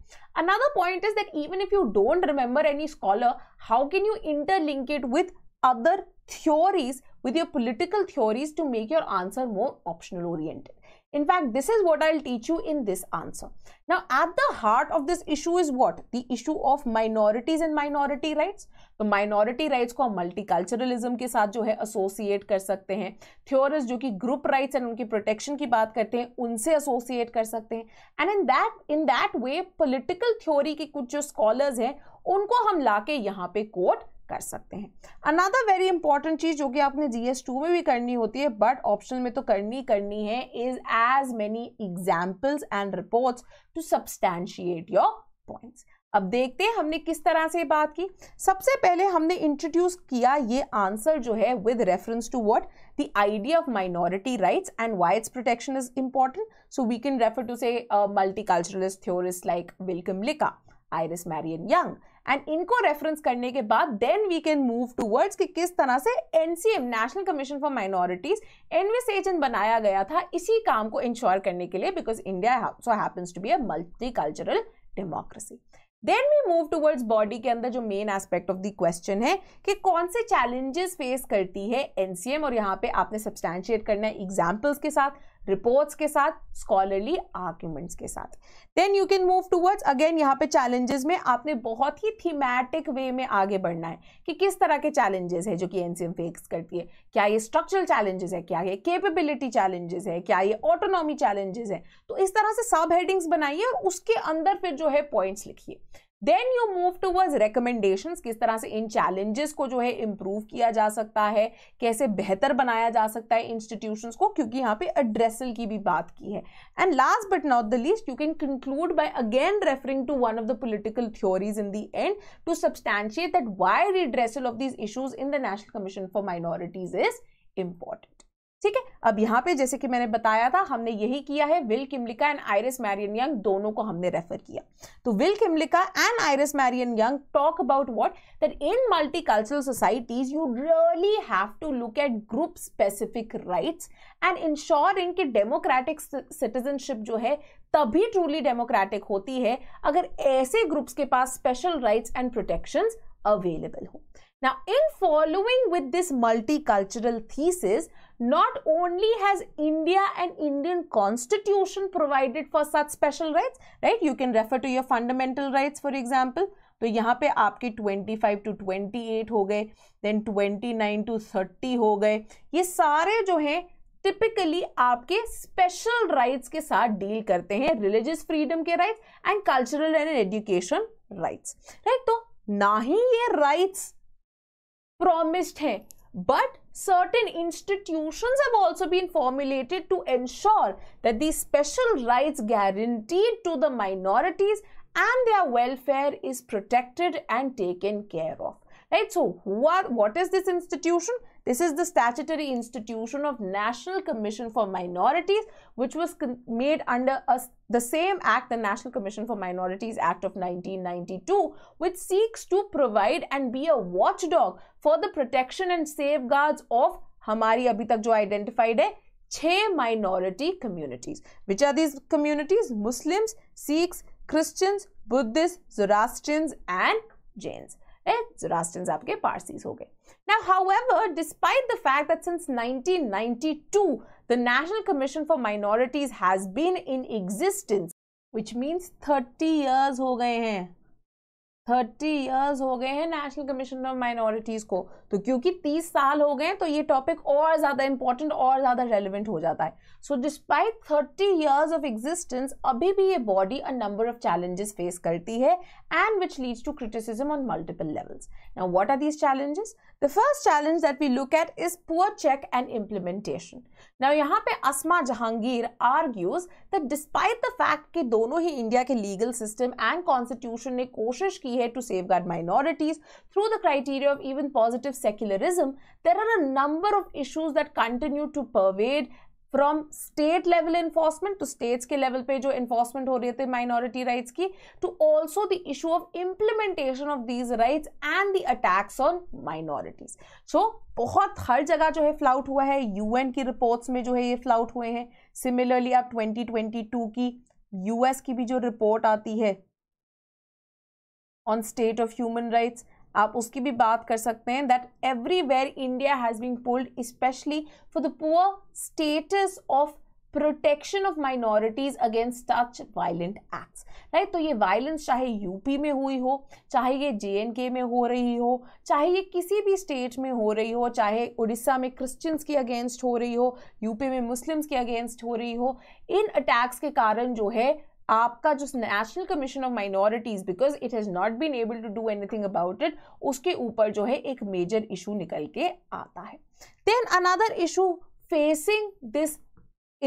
Speaker 1: another point is that even if you don't remember any scholar how can you interlink it with other theories with your political theories to make your answer more optional oriented. In fact, this is what I'll teach you in this answer. Now, at the heart of this issue is what? The issue of minorities and minority rights. तो minority rights को हम multiculturalism के साथ जो है associate कर सकते हैं Theorists जो कि group rights and उनकी protection की बात करते हैं उनसे associate कर सकते हैं And in that, in that way, political theory के कुछ जो scholars हैं उनको हम लाके यहाँ पे कोट कर सकते हैं अनादर वेरी इंपॉर्टेंट चीज़ जो कि आपने जीएस टू में भी करनी होती है बट ऑप्शनल में तो करनी करनी है is as many examples and report to substantiate your point अब देखते हैं हमने किस तरह से बात की सबसे पहले हमने इंट्रोड्यूस किया ये आंसर जो है with reference to what the idea of minority rights and why its protection is important so we can refer to say multiculturalist theorist like Will Kymlicka Iris Marion Young and इनको reference करने के बाद then we can move towards कि किस तरह से NCM national commission for minorities एनविस agent बनाया गया था इसी काम को इंश्योर करने के लिए because India so happens to be a multicultural democracy then we move towards body के अंदर जो main aspect of the question है कि कौन से चैलेंजेस फेस करती है एनसीएम और यहाँ पे आपने सब्सटैंशिएट करना है एग्जाम्पल्स के साथ रिपोर्ट्स के साथ स्कॉलरली आर्ग्यूमेंट्स के साथ then you can move towards again यहाँ पे चैलेंजेस में आपने बहुत ही थीमेटिक वे में आगे बढ़ना है कि किस तरह के चैलेंजेस है जो कि एनसीएम फेस करती है क्या ये स्ट्रक्चरल चैलेंजेस है क्या ये केपेबिलिटी चैलेंजेस है क्या ये ऑटोनॉमी चैलेंजेस है तो इस तरह से सब हेडिंग्स बनाइए और उसके अंदर फिर जो है पॉइंट्स लिखिए then you move towards recommendation किस तरह से इन चैलेंजेस को जो है इम्प्रूव किया जा सकता है कैसे बेहतर बनाया जा सकता है इंस्टीट्यूशन को क्योंकि यहाँ पे एड्रेसल की भी बात की है and last but not the least you can conclude by again referring to one of the political theories in the end to substantiate that why redressal of these issues in the national commission for minorities is important ठीक है अब यहाँ पे जैसे कि मैंने बताया था हमने यही किया है Will Kymlicka and Iris Marion Young दोनों को हमने रेफर किया तो Will Kymlicka and Iris Marion Young talk about what that in multicultural societies you really have to look at group specific rights and ensuring कि democratic citizenship जो है तभी truly democratic होती है अगर ऐसे ग्रुप्स के पास special rights and protections available हो Now, in following with this multicultural thesis, not only has India and Indian constitution provided for such special rights, right? You can refer to your fundamental rights, for example. तो यहाँ पे आपके 25 to 28 हो गए then 29 to 30 हो गए ये सारे जो हैं टिपिकली आपके स्पेशल राइट्स के साथ डील करते हैं रिलीजियस फ्रीडम के rights and cultural and education rights right तो ना ही ये राइट्स प्रोमिस्ड हैं but certain institutions have also been formulated to ensure that these special rights guaranteed to the minorities and their welfare is protected and taken care of right so who are what is this institution this is the statutory institution of national commission for minorities which was made under a, the same act the national commission for minorities act of 1992 which seeks to provide and be a watchdog for the protection and safeguards of hamari abhi tak jo identified hai six minority communities. Which are these communities? Muslims, Sikhs, Christians, Buddhists, Zoroastrians, and Jains. right? Zoroastrians आपके Parsis हो गए. Now, however, despite the fact that since 1992, the National Commission for Minorities has been in existence, which means 30 years हो गए हैं. 30 years हो गए हैं national commission of minorities को तो क्योंकि 30 साल हो गए तो ये टॉपिक और ज़्यादा इंपॉर्टेंट और ज़्यादा रेलिवेंट हो जाता है So despite 30 years of existence, abhi bhi ye body a number of challenges face karti hai and which leads to criticism on multiple levels. Now what are these challenges? The first challenge that we look at is poor check and implementation. Now yahan pe Asma Jahangir argues that despite the fact कि दोनों ही India के legal system and constitution ने कोशिश की to safeguard minorities through the criteria of even positive secularism, there are a number of issues that continue to pervade. From state level enforcement to states के level पे जो enforcement हो रहे थे minority rights की to also the issue of implementation of these rights and the attacks on minorities so बहुत हर जगह जो है फ्लाउट हुआ है यूएन की रिपोर्ट्स में जो है ये फ्लाउट हुए हैं सिमिलरली आप 2022 की यूएस की भी जो रिपोर्ट आती है on state of human rights आप उसकी भी बात कर सकते हैं that everywhere India has been pulled specially for the poor status of protection of minorities against touch violent acts right तो ये वायलेंस चाहे यूपी में हुई हो चाहे ये जे एंड के में हो रही हो चाहे ये किसी भी स्टेट में हो रही हो चाहे उड़ीसा में क्रिश्चियंस की अगेंस्ट हो रही हो यूपी में मुस्लिम्स की अगेंस्ट हो रही हो इन अटैक्स के कारण जो है आपका जो national commission of minorities because it has not been able to do anything about it उसके ऊपर जो है एक मेजर इशू निकल के आता है then another issue facing this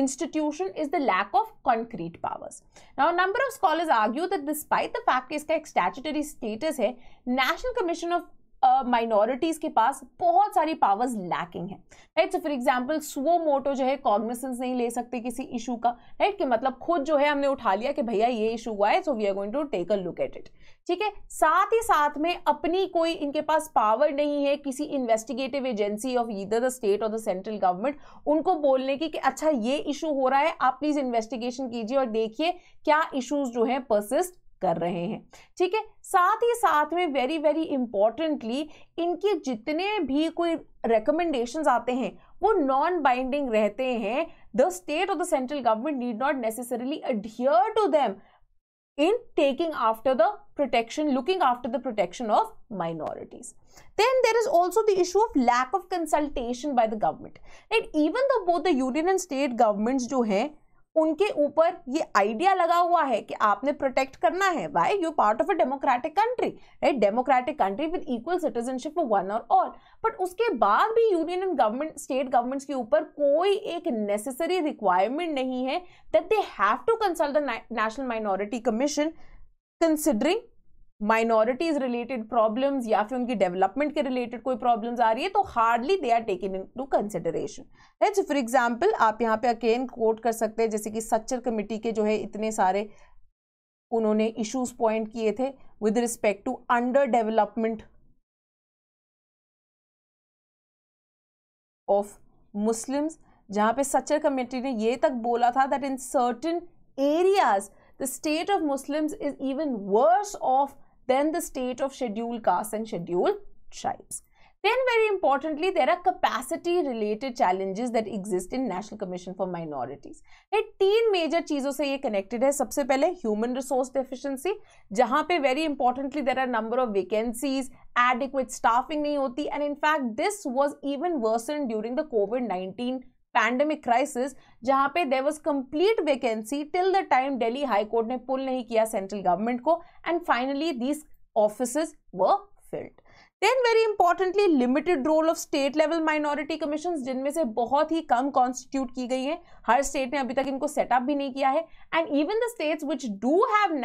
Speaker 1: institution is the lack of concrete powers. Now, a number of scholars argue that despite the fact that its statutory status, hai, National Commission of minorities uh, के पास बहुत सारी powers lacking है right so for example suo motu जो है cognisance नहीं ले सकते किसी इशू का राइट right? कि मतलब खुद जो है हमने उठा लिया कि भैया ये इशू हुआ है so we are going to take a look at it ठीक है साथ ही साथ में अपनी कोई इनके पास पावर नहीं है किसी investigative agency of either the state और द सेंट्रल गवर्नमेंट उनको बोलने की कि अच्छा ये इशू हो रहा है आप प्लीज इन्वेस्टिगेशन कीजिए और देखिए क्या इशूज जो है परसिस्ट कर रहे हैं ठीक है साथ ही साथ में वेरी वेरी इंपॉर्टेंटली इनके जितने भी कोई रिकमेंडेशन आते हैं वो नॉन बाइंडिंग रहते हैं the state of the central government need not necessarily adhere to them in taking after the protection looking after the protection of minorities then there is also the issue of lack of consultation by the government and even the union and state government जो है उनके ऊपर ये idea लगा हुआ है कि आपने प्रोटेक्ट करना है why you part of a democratic country right democratic country with equal citizenship for one और ऑल बट उसके बाद भी union and government state governments के ऊपर कोई एक नेसेसरी रिक्वायरमेंट नहीं है that they have to consult the national minority commission considering minorities related problems या फिर उनकी डेवलपमेंट के रिलेटेड कोई प्रॉब्लम्स आ रही है तो hardly they are taken into consideration right for example आप यहाँ पे अकेन कोट कर सकते हैं जैसे कि सच्चर कमेटी के जो है इतने सारे उन्होंने इश्यूज पॉइंट किए थे with respect to under development of Muslims जहाँ पे सच्चर कमेटी ने ये तक बोला था that in certain areas the state of Muslims is even worse off then the state of scheduled castes and scheduled tribes. Then very importantly, there are capacity related challenges that exist in National Commission for Minorities. are three major चीज़ों connected First, सबसे पहले human resource deficiency where very importantly there are number of vacancies, adequate staffing नहीं and in fact this was even worsened during the COVID-19 pandemic crisis जहां पे there was complete vacancy till the time Delhi high court ने pull नहीं किया central government को and finally these office व filled then very importantly limited role of state level minority commission जिनमें से बहुत ही कम कॉन्स्टिट्यूट की गई हैं हर स्टेट ने अभी तक इनको सेटअप भी नहीं किया है and even the states which do have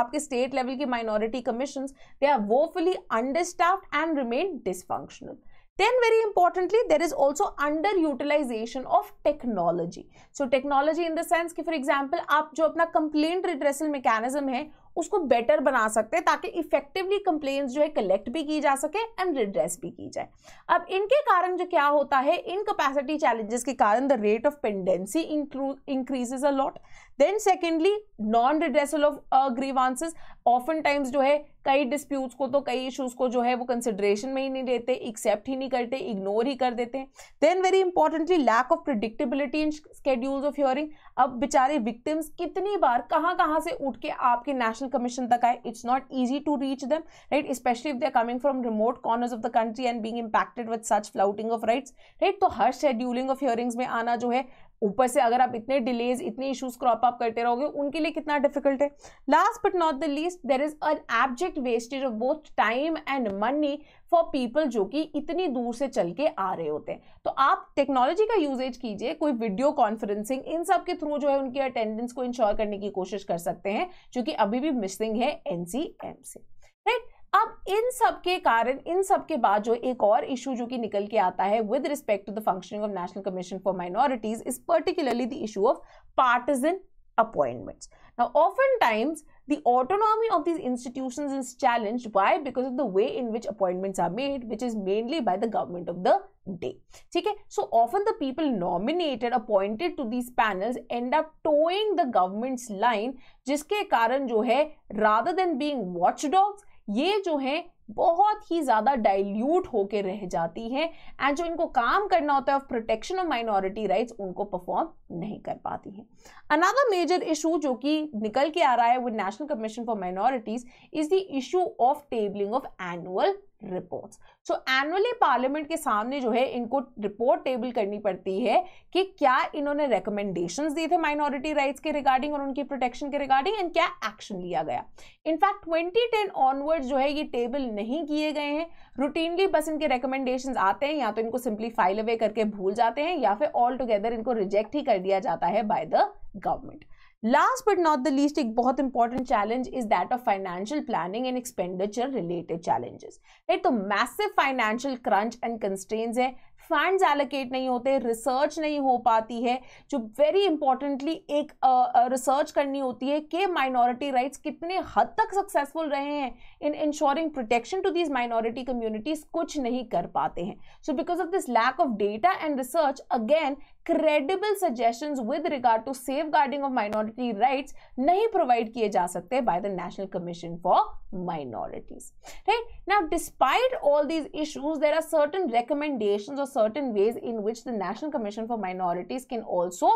Speaker 1: आपके स्टेट लेवल की माइनॉरिटी कमीशन दे आर वो fully understaff and remain dysfunctional Then very importantly, there is also under utilization of technology. So technology in the sense ki for example aap jo apna complaint redressal mechanism hai उसको better बना सकते हैं ताकि effectively complain जो है collect भी की जा सके एंड रिड्रेस भी की जाए अब इनके कारण जो क्या होता है इन कैपेसिटी चैलेंजेस के कारण the rate of pendency increases a lot then secondly non redressal of grievances often times जो है कई डिस्प्यूट्स को तो कई इश्यूज को जो है वो कंसिडरेशन में ही नहीं लेते एक्सेप्ट ही नहीं करते इग्नोर ही कर देते हैं then very importantly lack of predictability in schedules of hearing अब बेचारे विक्टिम्स कितनी बार कहाँ कहाँ से उठ के आपके नेशनल कमीशन तक आए it's not easy to reach them right specially if they are coming from remote corners of the country and being impacted with such flouting of rights right तो हर शेड्यूलिंग ऑफ हियरिंग्स में आना जो है ऊपर से अगर आप इतने डिलेज इतने इश्यूज क्रॉप अप करते रहोगे उनके लिए कितना डिफिकल्ट है last but not the least there is an abject wastage of both time and money for people जो कि इतनी दूर से चल के आ रहे होते हैं तो आप टेक्नोलॉजी का यूजेज कीजिए कोई वीडियो कॉन्फ्रेंसिंग इन सब के थ्रू जो है उनकी अटेंडेंस को इंश्योर करने की कोशिश कर सकते हैं जो कि अभी भी मिसिंग है एनसीएम से इन सब के कारण इन सब के बाद जो एक और इशू जो कि निकल के आता है with respect to the functioning of national commission for minorities is particularly the issue of partisan appointments. Now, oftentimes, the autonomy of these institutions is challenged. Why? Because of the way in which appointments are made, which is mainly by the government of the day. Okay? So, often the people nominated, appointed to these panels end up towing the government's line, jiske karan jo hai, rather than being watchdogs, ये जो है बहुत ही ज़्यादा dilute होके रह जाती है and जो इनको काम करना होता है of protection of minority rights उनको परफॉर्म नहीं कर पाती है अनदर मेजर इशू जो कि निकल के आ रहा है with national commission for minorities is the issue of tabling of annual reports so annually parliament के सामने जो है इनको रिपोर्ट टेबल करनी पड़ती है कि क्या इन्होंने रिकमेंडेशंस दिए थे माइनॉरिटी राइट्स के रिगार्डिंग और उनकी प्रोटेक्शन के रिगार्डिंग एंड क्या एक्शन लिया गया इनफैक्ट 2010 ऑनवर्ड जो है ये टेबल नहीं किए गए हैं रूटीनली बस इनके रिकमेंडेशन आते हैं या तो इनको सिंपली फाइल अवे करके भूल जाते हैं या फिर ऑल टुगेदर इनको रिजेक्ट ही कर दिया जाता है by the government last but not the least एक बहुत important challenge is that of financial planning and expenditure related challenges right तो massive financial crunch and constraints है फंड्स एलोकेट नहीं होते रिसर्च नहीं हो पाती है जो वेरी इंपॉर्टेंटली एक रिसर्च uh, करनी होती है कि माइनॉरिटी राइट्स कितने हद तक सक्सेसफुल रहे हैं in insuring protection to these minority communities कुछ नहीं कर पाते हैं so because of this lack of data and research again credible suggestions with regard to safeguarding of minority rights nahi provide kiye ja sakte by the National Commission for Minorities. Right? Now, despite all these issues, there are certain recommendations or certain ways in which the National Commission for Minorities can also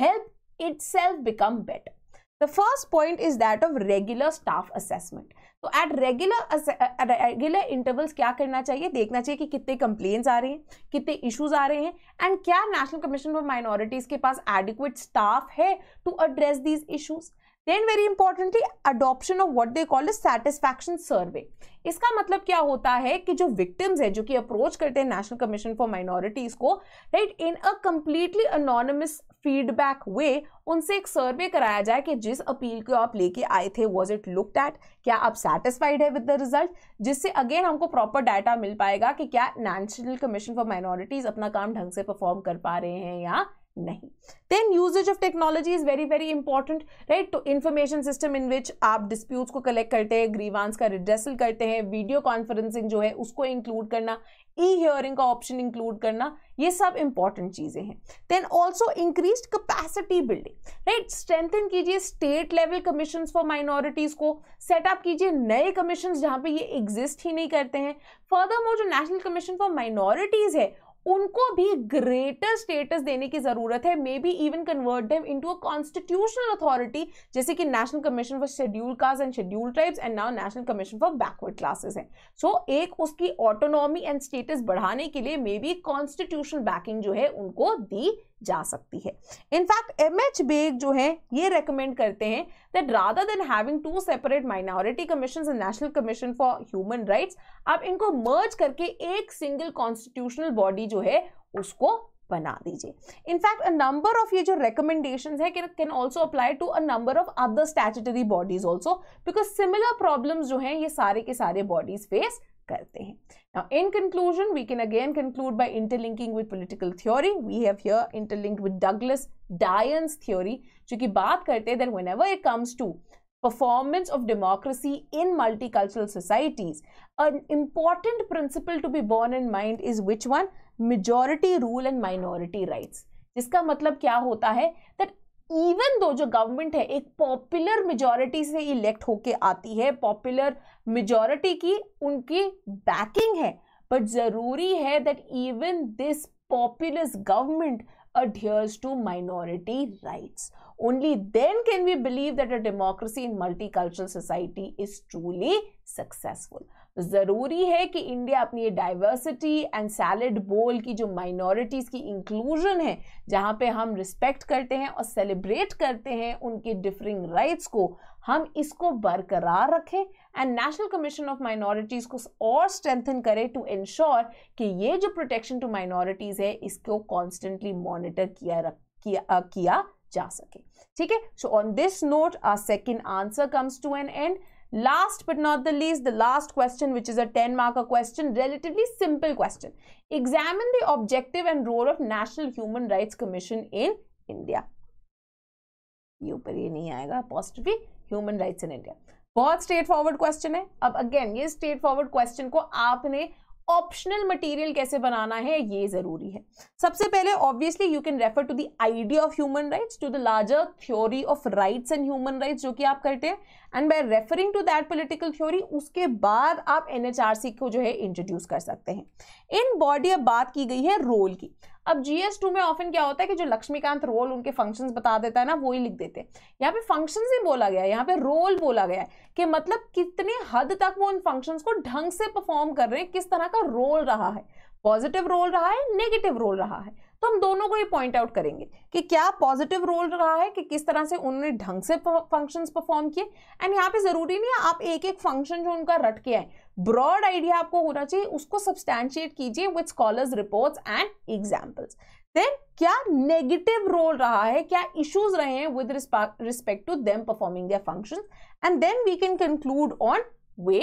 Speaker 1: help itself become better. The first point is that of regular staff assessment. तो at regular regular intervals क्या करना चाहिए देखना चाहिए कि कितने complains आ रहे हैं कितने इश्यूज आ रहे हैं एंड क्या नेशनल कमीशन फॉर माइनॉरिटीज़ के पास एडिक्वेट स्टाफ है to address these issues then very importantly adoption of what they call satisfaction survey इसका मतलब क्या होता है कि जो विक्टिम्स है जो कि अप्रोच करते हैं नेशनल कमीशन फॉर माइनॉरिटीज को right in a completely anonymous feedback वे उनसे एक सर्वे कराया जाए कि जिस अपील को आप लेके आए थे वॉज इट लुक एट क्या आप सेटिस्फाइड है विद द रिजल्ट जिससे अगेन हमको प्रॉपर डाटा मिल पाएगा कि क्या नेशनल कमीशन फॉर माइनॉरिटीज अपना काम ढंग से परफॉर्म कर पा रहे हैं या नहीं then usages of technology is very very important right तो इन्फॉर्मेशन सिस्टम इन विच आप डिस्प्यूट्स को कलेक्ट करते हैं ग्रीवांस का रिड्रेसल करते हैं वीडियो कॉन्फ्रेंसिंग जो है उसको इंक्लूड करना ई हियरिंग का ऑप्शन इंक्लूड करना ये सब इंपॉर्टेंट चीज़ें हैं then also increase capacity building right strengthen कीजिए state level commission for minorities को सेटअप कीजिए नए कमीशन जहां पे ये एग्जिस्ट ही नहीं करते हैं फर्दर मोर जो नेशनल कमीशन फॉर माइनॉरिटीज़ है उनको भी ग्रेटर स्टेटस देने की जरूरत है may be even convert them into a constitutional authority जैसे कि national commission for schedule caste and schedule tribes and now national commission for backward classes है सो so, एक उसकी ऑटोनॉमी एंड स्टेटस बढ़ाने के लिए मे बी कॉन्स्टिट्यूशनल बैकिंग जो है उनको दी जा सकती है इनफैक्ट एम एच बेग जो है ये रेकमेंड करते हैं that rather than having to separate minority commission and national commission for human rights आप इनको मर्ज करके एक सिंगल कॉन्स्टिट्यूशनल बॉडी जो है उसको बना दीजिए इनफैक्ट अ नंबर ऑफ ये जो रिकमेंडेशन है can also apply to a number of other statutory bodies also because similar problem जो हैं ये सारे के सारे बॉडीज फेस करते हैं now in conclusion we can again conclude by interlinking with political theory we have here interlink with Douglas Dion's theory जो कि बात करते हैं that whenever it comes to performance of democracy in multicultural societies an important principle to be borne in mind is which one majority rule and minority rights इसका मतलब क्या होता है दैट इवन दो जो गवर्नमेंट है एक popular majority से elect होके आती है पॉपुलर मेजोरिटी की उनकी बैकिंग है बट जरूरी है that even this popular government adheres to minority rights only then can we believe that a democracy in multi cultural society is truly successful ज़रूरी है कि इंडिया अपनी ये डाइवर्सिटी एंड सैलड बोल की जो माइनॉरिटीज़ की इंक्लूजन है जहाँ पे हम रिस्पेक्ट करते हैं और सेलिब्रेट करते हैं उनके डिफरिंग राइट्स को हम इसको बरकरार रखें and national commission of minorities को और स्ट्रेंथन करें टू इंश्योर कि ये जो प्रोटेक्शन टू माइनॉरिटीज़ है इसको कॉन्स्टेंटली मॉनिटर किया रख किया किया जा सके ठीक है so on this note our second answer comes to an end last but not the least the last question which is a ten mark a question relatively simple question examine the objective and role of national human right commission in India ये ऊपर ये नहीं आएगा positivity human right in India बहुत straightforward question है अब again ये straight straightforward question को आपने ऑप्शनल मटेरियल कैसे बनाना है ये जरूरी है सबसे पहले obviously you can refer to the idea of human rights to the larger theory of rights and human rights जो कि आप करते हैं and by referring to that political theory उसके बाद आप एनएचआरसी को जो है इंट्रोड्यूस कर सकते हैं इन बॉडी अब बात की गई है रोल की अब जीएस टू में ऑफन क्या होता है कि जो लक्ष्मीकांत रोल उनके फंक्शंस बता देता है ना वो ही लिख देते हैं यहाँ पे फंक्शंस ही बोला गया है यहाँ पे रोल बोला गया है कि मतलब कितने हद तक वो उन फंक्शंस को ढंग से परफॉर्म कर रहे हैं किस तरह का रोल रहा है पॉजिटिव रोल रहा है नेगेटिव रोल रहा है तो हम दोनों को ये पॉइंट आउट करेंगे कि क्या पॉजिटिव रोल रहा है कि किस तरह से उन्होंने ढंग से फंक्शन परफॉर्म किए एंड यहाँ पे ज़रूरी नहीं है आप एक एक फंक्शन जो उनका रट के आए ब्रॉड आइडिया आपको होना चाहिए उसको सब्सटैंशिएट कीजिए with scholars reports and examples then क्या नेगेटिव रोल रहा है क्या इश्यूज रहे हैं with respect to them performing their function and then we can conclude on way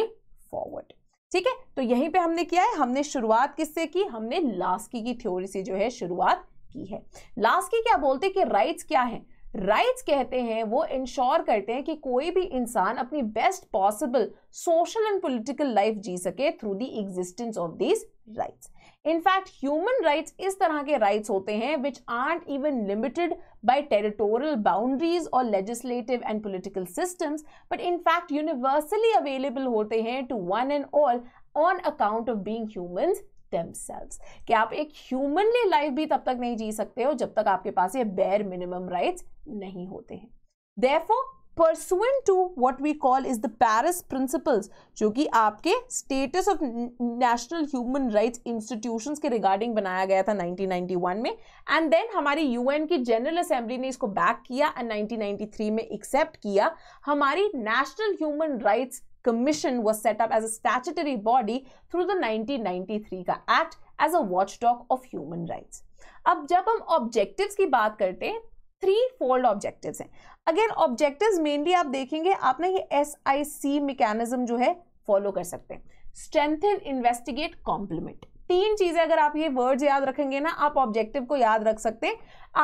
Speaker 1: forward ठीक है तो यहीं पे हमने किया है हमने शुरुआत किससे की हमने लास्की की थ्योरी से जो है शुरुआत की है लास्की क्या बोलते कि राइट्स क्या है राइट्स कहते हैं वो इंश्योर करते हैं कि कोई भी इंसान अपनी best possible social and political life जी सके through the existence of these rights in fact human right इस तरह के राइट होते हैं which aren't even limited by territorial boundaries और legislative and political system but in fact universally available होते हैं to one and all on account of being humans themselves कि आप एक ह्यूमनली लाइफ भी तब तक नहीं जी सकते हो जब तक आपके पास ये बेयर मिनिमम राइट्स नहीं होते हैं therefore pursuant to what we call is the Paris principles जो कि आपके status of national human rights institutions के रिगार्डिंग बनाया गया था 1991 में एंड देन हमारी यूएन की जनरल असेंबली ने इसको बैक किया एंड 1993 में एक्सेप्ट किया हमारी national human rights commission setup as up as body through the nineteen ninety three का as a watch watchdog of human rights अब जब हम ऑब्जेक्टिव की बात करते हैं थ्री फोल्ड ऑब्जेक्टिव्स हैं अगेन ऑब्जेक्टिव मेनली आप देखेंगे आप ना ये एस आई सी मैकेनिज्म जो है फॉलो कर सकते हैं स्ट्रेंथन इन्वेस्टिगेट कॉम्प्लीमेंट तीन चीजें अगर आप ये वर्ड्स याद रखेंगे ना आप ऑब्जेक्टिव को याद रख सकते हैं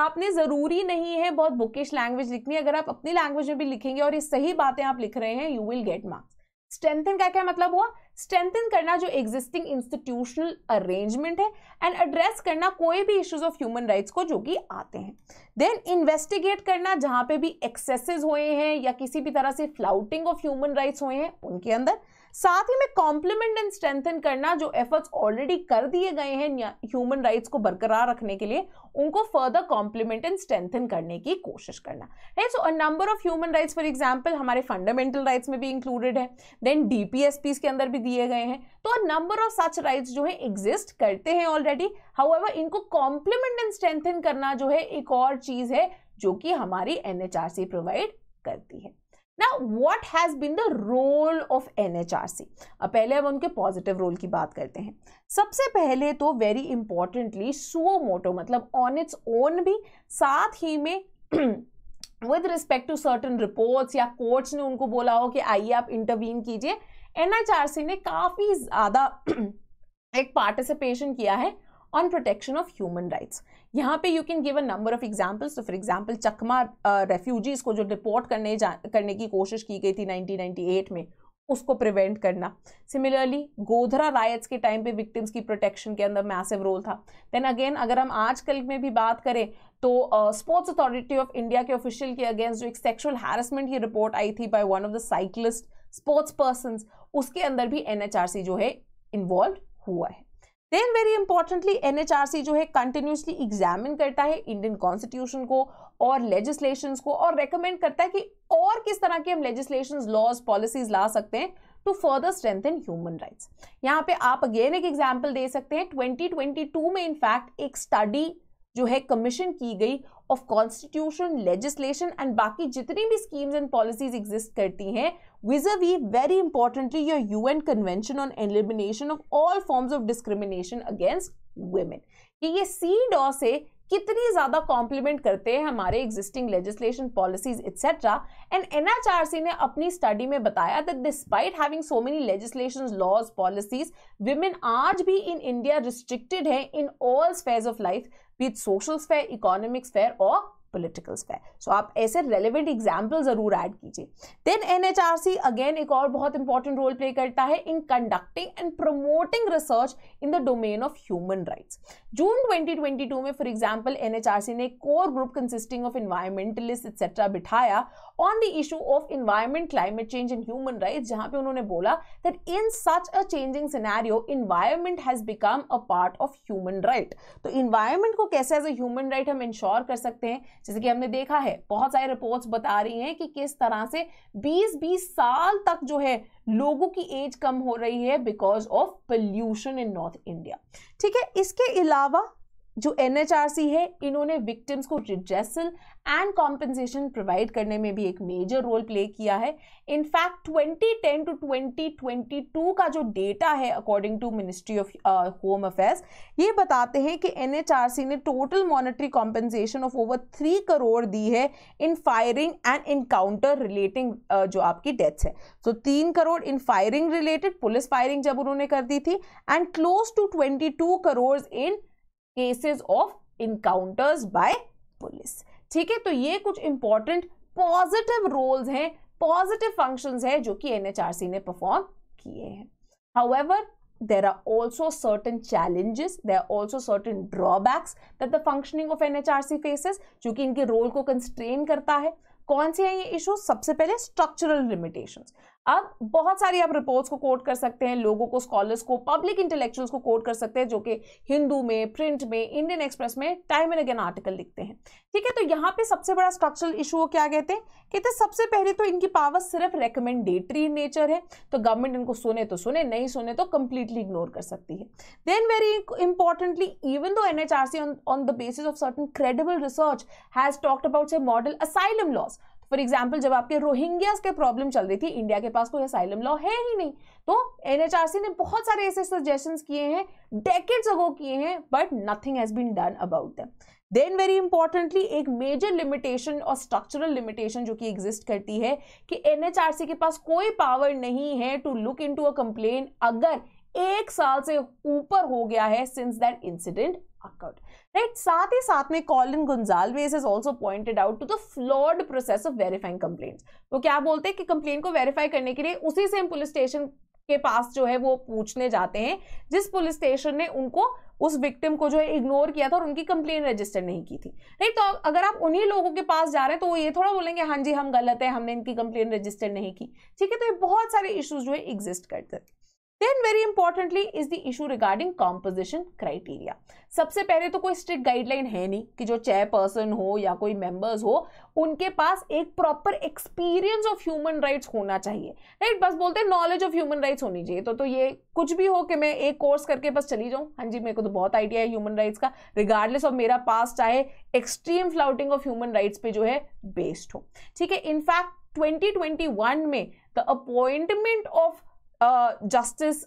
Speaker 1: आपने जरूरी नहीं है बहुत बुकिश लैंग्वेज लिखनी अगर आप अपनी लैंग्वेज में भी लिखेंगे और ये सही बातें आप लिख रहे हैं you will get marks strengthen का क्या मतलब हुआ स्ट्रेंथन करना जो एग्जिस्टिंग इंस्टीट्यूशनल अरेंजमेंट है एंड एड्रेस करना कोई भी इश्यूज ऑफ ह्यूमन राइट्स को जो कि आते हैं देन इन्वेस्टिगेट करना जहाँ पे भी एक्सेसेस हुए हैं या किसी भी तरह से फ्लाउटिंग ऑफ ह्यूमन राइट्स हुए हैं उनके अंदर साथ ही में कॉम्प्लीमेंट एंड स्ट्रेंथन करना जो एफर्ट्स ऑलरेडी कर दिए गए हैं ह्यूमन राइट्स को बरकरार रखने के लिए उनको फर्दर कॉम्प्लीमेंट एंड स्ट्रेंथन करने की कोशिश करना है so a number of human rights for example हमारे फंडामेंटल राइट्स में भी इंक्लूडेड है देन डी के अंदर भी दिए गए हैं तो a number of such rights जो है एग्जिस्ट करते हैं ऑलरेडी हाउ इनको कॉम्प्लीमेंट एंड स्ट्रेंथन करना जो है एक और चीज़ है जो कि हमारी एन प्रोवाइड करती है ना what has been the role of N H R C अब पहले हम उनके पॉजिटिव रोल की बात करते हैं सबसे पहले तो वेरी इंपॉर्टेंटली सुओ मोटो मतलब ऑन इट्स ओन भी साथ ही में with respect to certain reports या कोर्ट्स ने उनको बोला हो कि आइए आप इंटरवीन कीजिए एन ने काफ़ी ज़्यादा एक पार्टिसिपेशन किया है on protection of human rights यहाँ पे you can give a number of examples तो फॉर एग्जाम्पल चकमा रेफ्यूजीज को जो डिपोर्ट करने जा करने की कोशिश की गई थी 1998 में उसको प्रिवेंट करना सिमिलरली गोधरा रायट्स के टाइम पे विक्टिम्स की प्रोटेक्शन के अंदर मैसिव रोल था देन अगेन अगर हम आजकल में भी बात करें तो स्पोर्ट्स अथॉरिटी ऑफ इंडिया के ऑफिशियल के अगेंस्ट जो एक सेक्सुअल हैरेसमेंट की रिपोर्ट आई थी by one of the cyclist sports person उसके अंदर भी एनएचआरसी जो है इन्वॉल्व हुआ है देन वेरी इंपॉर्टेंटली एनएचआरसी जो है कंटिन्यूसली एग्जामिन करता है इंडियन कॉन्स्टिट्यूशन को और लेजिस्लेशन को और रेकमेंड करता है कि और किस तरह के हम लेजिस्लेशन लॉज पॉलिसीज ला सकते हैं to further strengthen human rights यहाँ पे आप अगेन एक एग्जाम्पल दे सकते हैं 2022 में इनफैक्ट एक स्टडी जो है कमीशन की गई ऑफ कॉन्स्टिट्यूशन लेजिस्लेशन एंड बाकी जितनी भी स्कीम्स एंड पॉलिसीज एग्जिस्ट करती हैं uh we very importantly your U N convention on elimination of all forms of discrimination against women कि ये सी डॉ से कितनी ज़्यादा कॉम्प्लीमेंट करते हैं हमारे existing legislation policies etcetera and NHRC ने अपनी स्टडी में बताया that despite having so many legislation laws policies women आज भी इन इंडिया रिस्ट्रिक्टेड है in all spheres of life बीच सोशल स्फेयर इकोनॉमिक स्फेयर और पोलिटिकल स्फेयर सो आप ऐसे रेलिवेंट एग्जाम्पल जरूर ऐड कीजिए देन सी अगेन एक और बहुत इंपॉर्टेंट रोल प्ले करता है in conducting and promoting research in the domain of human rights June 2022 में फॉर एग्जांपल एनएचआरसी ने core group consisting of environmentalist etcetera बिठाया on the issue of environment climate change and human rights जहां पे उन्होंने बोला that in such a changing scenario environment has become a part of human right तो environment को कैसे as a human right हम ensure कर सकते हैं जैसे कि हमने देखा है बहुत सारी रिपोर्ट्स बता रही हैं कि किस तरह से 20-20 साल तक जो है लोगों की एज कम हो रही है because of pollution in north India ठीक है इसके अलावा जो एनएचआरसी है इन्होंने विक्टिम्स को रिड्रेसल एंड कॉम्पेंसेशन प्रोवाइड करने में भी एक मेजर रोल प्ले किया है इनफैक्ट 2010 टू 2022 का जो डेटा है according to ministry of home affairs ये बताते हैं कि एनएचआरसी ने total monetary compensation of over three crore दी है in firing and encounter relating जो आपकी डेथ्स है सो so, तीन crore in firing related police firing जब उन्होंने कर दी थी and close to twenty crore in cases of encounters by police ठीक है तो ये कुछ इंपॉर्टेंट पॉजिटिव रोल्स हैं पॉजिटिव फंक्शंस हैं जो कि एनएचआरसी ने परफॉर्म किए हैं however there are also certain challenges there are also certain drawbacks that the functioning of nhrc faces जो कि इनके रोल को कंस्ट्रेन करता है कौन से हैं ये इशू सबसे पहले स्ट्रक्चरल लिमिटेशंस अब बहुत सारी आप रिपोर्ट्स को कोट कर सकते हैं लोगों को स्कॉलर्स को पब्लिक इंटेलेक्चुअल्स को कोट कर सकते हैं जो कि हिंदू में प्रिंट में इंडियन एक्सप्रेस में टाइम एंड अगेन आर्टिकल लिखते हैं ठीक है तो यहाँ पे सबसे बड़ा स्ट्रक्चरल इशू क्या कहते हैं कहते सबसे पहले तो इनकी पावर सिर्फ रिकमेंडेटरी नेचर है तो गवर्नमेंट इनको सुने तो सुने नहीं सुने तो कंप्लीटली इग्नोर कर सकती है then very importantly even though N H R C on the basis of certain credible research has talked about a model asylum laws for example जब आपके रोहिंग्यास के प्रॉब्लम चल रही थी इंडिया के पास कोई असाइलम लॉ है ही नहीं तो एनएचआरसी ने बहुत सारे ऐसे सजेशन किए हैं डेकेट अगो किए हैं but nothing has been done about them then very importantly एक मेजर लिमिटेशन और स्ट्रक्चरल लिमिटेशन जो कि एग्जिस्ट करती है कि सी के पास कोई पावर नहीं है to look into a complain अगर एक साल से ऊपर हो गया है since that incident occurred right साथ ही साथ में Colin Gonsalves is also pointed out to the flawed process of verifying complain वो क्या बोलते हैं कि कंप्लेन को वेरीफाई करने के लिए उसी सेम पुलिस स्टेशन के पास जो है वो पूछने जाते हैं जिस पुलिस स्टेशन ने उनको उस विक्टिम को जो है इग्नोर किया था और उनकी कंप्लेन रजिस्टर नहीं की थी राइट तो अगर आप उन्हीं लोगों के पास जा रहे हैं तो वो ये थोड़ा बोलेंगे हाँ जी हम गलत है हमने इनकी कंप्लेन रजिस्टर नहीं की ठीक है तो ये बहुत सारे इश्यूज जो है एग्जिस्ट करते हैं then very importantly is the issue regarding composition criteria सबसे पहले तो कोई स्ट्रिक्ट गाइडलाइन है नहीं कि जो चेयरपर्सन हो या कोई मेंबर्स हो उनके पास एक proper experience of human rights होना चाहिए राइट बस बोलते हैं नॉलेज ऑफ ह्यूमन राइट्स होनी चाहिए तो तो ये कुछ भी हो कि मैं एक कोर्स करके बस चली जाऊँ हाँ जी मेरे को तो बहुत आइडिया है ह्यूमन राइट्स का रिगार्डलेस ऑफ मेरा पास चाहे extreme flouting of human rights पे जो है बेस्ड हो ठीक है इनफैक्ट 2021 में the appointment of justice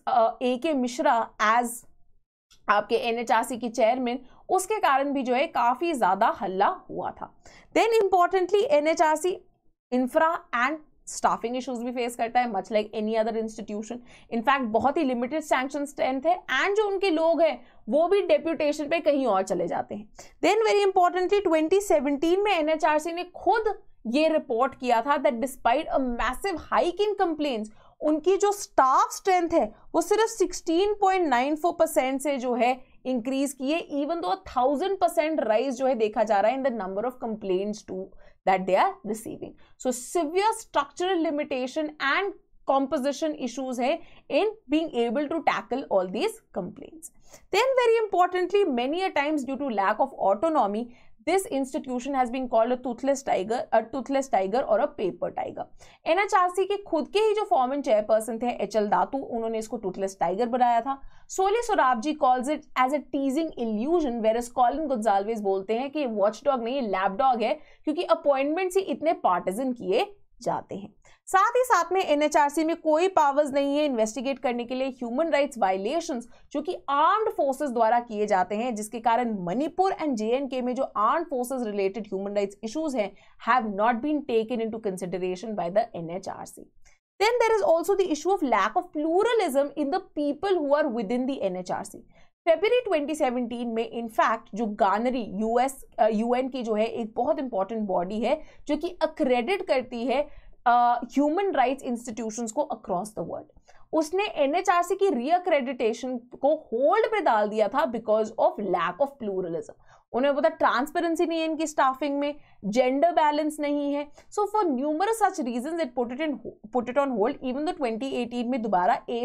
Speaker 1: A K Mishra as आपके एन की चेयरमैन उसके कारण भी जो है काफ़ी ज़्यादा हल्ला हुआ था then importantly an infra and staffing issues भी फेस करता है much like any other institution in fact बहुत ही लिमिटेड सैंक्शन स्ट्रेंथ है एंड जो उनके लोग हैं वो भी डेप्यूटेशन पे कहीं और चले जाते हैं देन वेरी इंपॉर्टेंटली 2017 में एनएचआरसी ने खुद ये रिपोर्ट किया था that despite a massive hike in complaints उनकी जो स्टाफ स्ट्रेंथ है वो सिर्फ 16.94 परसेंट से जो है इंक्रीज की है even though thousand percent rise जो है देखा जा रहा है in the number of complaints to that they are receiving so severe structural limitation and composition issues है in being able to tackle all these complain then very importantly many a times due to lack of autonomy this institution has been called a toothless tiger a toothless tiger or a paper tiger NHRC के खुद के ही जो former chairperson थे H L Dattu उन्होंने इसको toothless tiger बनाया था Soli Sorabjee calls it as a teasing illusion whereas Colin Gonsalves बोलते हैं कि वॉच डॉग नहीं ये लैब डॉग है क्योंकि अपॉइंटमेंट से इतने पार्टिजन किए जाते हैं साथ ही साथ में एनएचआरसी में कोई पावर्स नहीं है इन्वेस्टिगेट करने के लिए ह्यूमन राइट्स वायलेशन जो कि आर्म्ड फोर्सेस द्वारा किए जाते हैं जिसके कारण मणिपुर एंड जेएनके में जो armed forces related human rights issues हैं have not been taken into consideration by the NHRC then then is is the issue of lack of pluralism in the people who are within the NHRC February 2017 में in fact जो गानरी US UN की जो है एक बहुत important body है जो कि अक्रेडिट करती है ह्यूमन राइट्स इंस्टीट्यूशंस को अक्रॉस द वर्ल्ड उसने एनएचआरसी की रीअक्रेडिटेशन को होल्ड पे डाल दिया था because of lack of pluralism उन्हें पता ट्रांसपेरेंसी नहीं है इनकी स्टाफिंग में जेंडर बैलेंस नहीं है so for numerous such reason it put it in put it on hold even though 2018 में दोबारा ए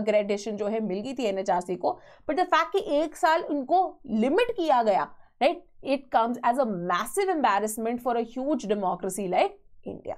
Speaker 1: अग्रेडेशन जो है मिल गई थी एनएचआरसी को बट द फैक्ट कि एक साल उनको लिमिट किया गया right it comes as a massive embarrassment for a huge democracy like India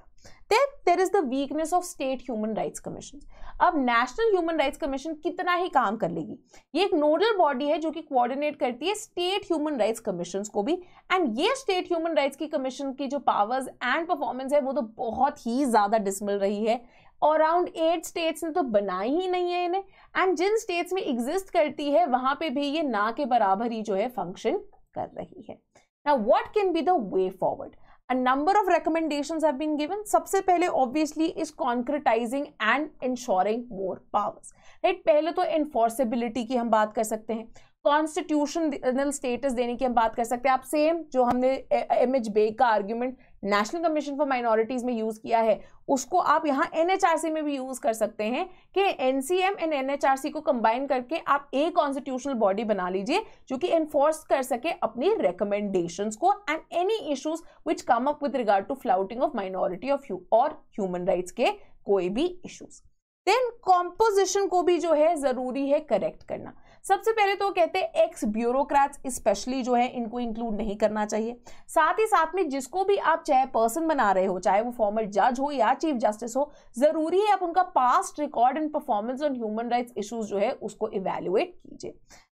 Speaker 1: then there is the weakness of state human rights commission अब नेशनल ह्यूमन राइट्स कमीशन कितना ही काम कर लेगी ये एक नोडल बॉडी है जो कि कोऑर्डिनेट करती है स्टेट ह्यूमन राइट्स कमीशन को भी एंड ये स्टेट ह्यूमन राइट्स की कमीशन की जो पावर्स एंड परफॉर्मेंस है वो तो बहुत ही ज़्यादा डिसमिल रही है अराउंड एट स्टेट्स ने तो बनाई ही नहीं है इन्हें एंड जिन स्टेट्स में एग्जिस्ट करती है वहाँ पर भी ये ना के बराबर ही जो है फंक्शन कर रही है ना what can be the way forward a number of recommendations have been given sabse pehle obviously is concretizing and ensuring more powers right pehle to enforceability ki hum baat kar sakte hain constitutional status dene ki hum baat kar sakte hain aap same jo humne M H ka argument national commission for minorities में use किया है उसको आप यहाँ NHRC में भी use कर सकते हैं कि एनसीएम एंड एनएचआरसी को कंबाइन करके आप एक कॉन्स्टिट्यूशनल बॉडी बना लीजिए जो कि एनफोर्स कर सके अपनी रिकमेंडेशंस को and any issues which come up with regard to flouting of minority of you और ह्यूमन राइट्स के कोई भी इश्यूज देन कॉम्पोजिशन को भी जो है ज़रूरी है करेक्ट करना सबसे पहले तो कहते हैं एक्स ब्यूरोक्रेट्स स्पेशली जो है इनको इंक्लूड नहीं करना चाहिए साथ ही साथ में जिसको भी आप चाहे पर्सन बना रहे हो चाहे वो फॉर्मर जज हो या चीफ जस्टिस हो जरूरी है आप उनका past record and performance on human rights issues जो है उसको इवेल्युएट कीजिए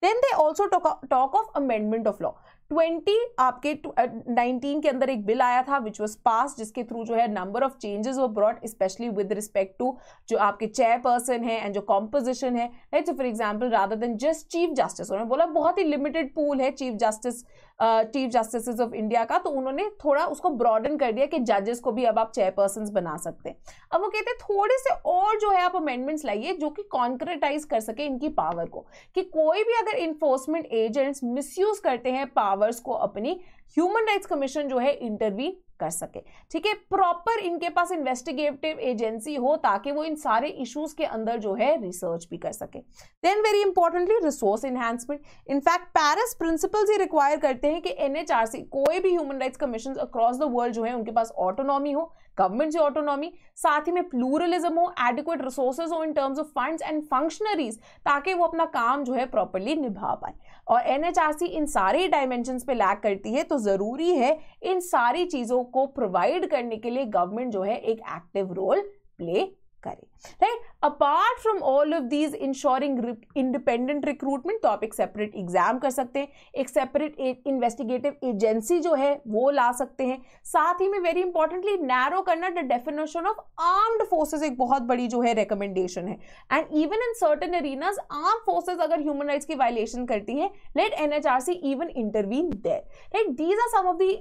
Speaker 1: then they also talk of amendment of law twenty आपके नाइनटीन के अंदर एक बिल आया था विच वॉज पास जिसके थ्रू जो है नंबर ऑफ चेंजेस वो brought specially with respect to जो आपके चेयरपर्सन है एंड जो कॉम्पोजिशन है right for example rather than just chief justice उन्होंने बोला बहुत ही लिमिटेड पूल है chief justice chief justice of India का तो उन्होंने थोड़ा उसको ब्रॉडन कर दिया कि जजेस को भी अब आप चेयरपर्सन बना सकते हैं अब वो कहते हैं थोड़े से और जो है आप अमेंडमेंट्स लाइए जो कि कॉन्क्रेटाइज कर सके इनकी पावर को कि कोई भी अगर इन्फोर्समेंट एजेंट्स मिसयूज करते हैं पावर्स को अपनी ह्यूमन राइट्स कमीशन जो है इंटरव्यू कर सके ठीक है प्रॉपर इनके पास इन्वेस्टिगेटिव एजेंसी हो ताकि वो इन सारे इश्यूज के अंदर जो है रिसर्च भी कर सके then very importantly resource enhancement in fact Paris principles ही रिक्वायर करते हैं कि एनएचआरसी कोई भी human rights commission across the world जो है उनके पास ऑटोनॉमी हो गवर्नमेंट से ऑटोनॉमी साथ ही में प्लूरलिज्म हो एडिक्वेट रिसोर्सेज हो in terms of funds and functionaries ताकि वो अपना काम जो है प्रॉपरली निभा पाए और एन इन सारे डायमेंशन पे लैक करती है तो ज़रूरी है इन सारी चीज़ों को प्रोवाइड करने के लिए गवर्नमेंट जो है एक एक्टिव रोल प्ले करें right apart from all of these ensuring independent recruitment तो आप एक सेपरेट एग्जाम कर सकते हैं एक सेपरेट इन्वेस्टिगेटिव एजेंसी जो है वो ला सकते हैं साथ ही में वेरी इंपॉर्टेंटली नैरो करना the definition of armed forces एक बहुत बड़ी जो है रिकमेंडेशन है and even in certain arenas arm forces अगर ह्यूमन राइट्स की वायलेशन करती है let N H R C even intervene there right these are some of the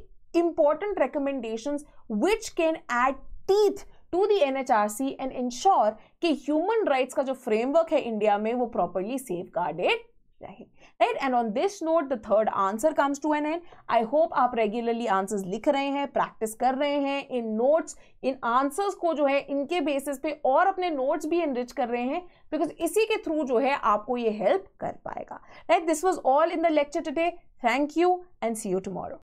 Speaker 1: important recommendation which can add teeth to the N H R C and ensure कि human rights का जो framework है India में वो properly safeguarded रहे right and on this note the third answer comes to an end I hope आप regularly answers लिख रहे हैं प्रैक्टिस कर रहे हैं इन नोट्स इन आंसर्स को जो है इनके बेसिस पे और अपने नोट्स भी एनरिच कर रहे हैं बिकॉज इसी के थ्रू जो है आपको ये हेल्प कर पाएगा right this was all in the lecture today thank you and see you tomorrow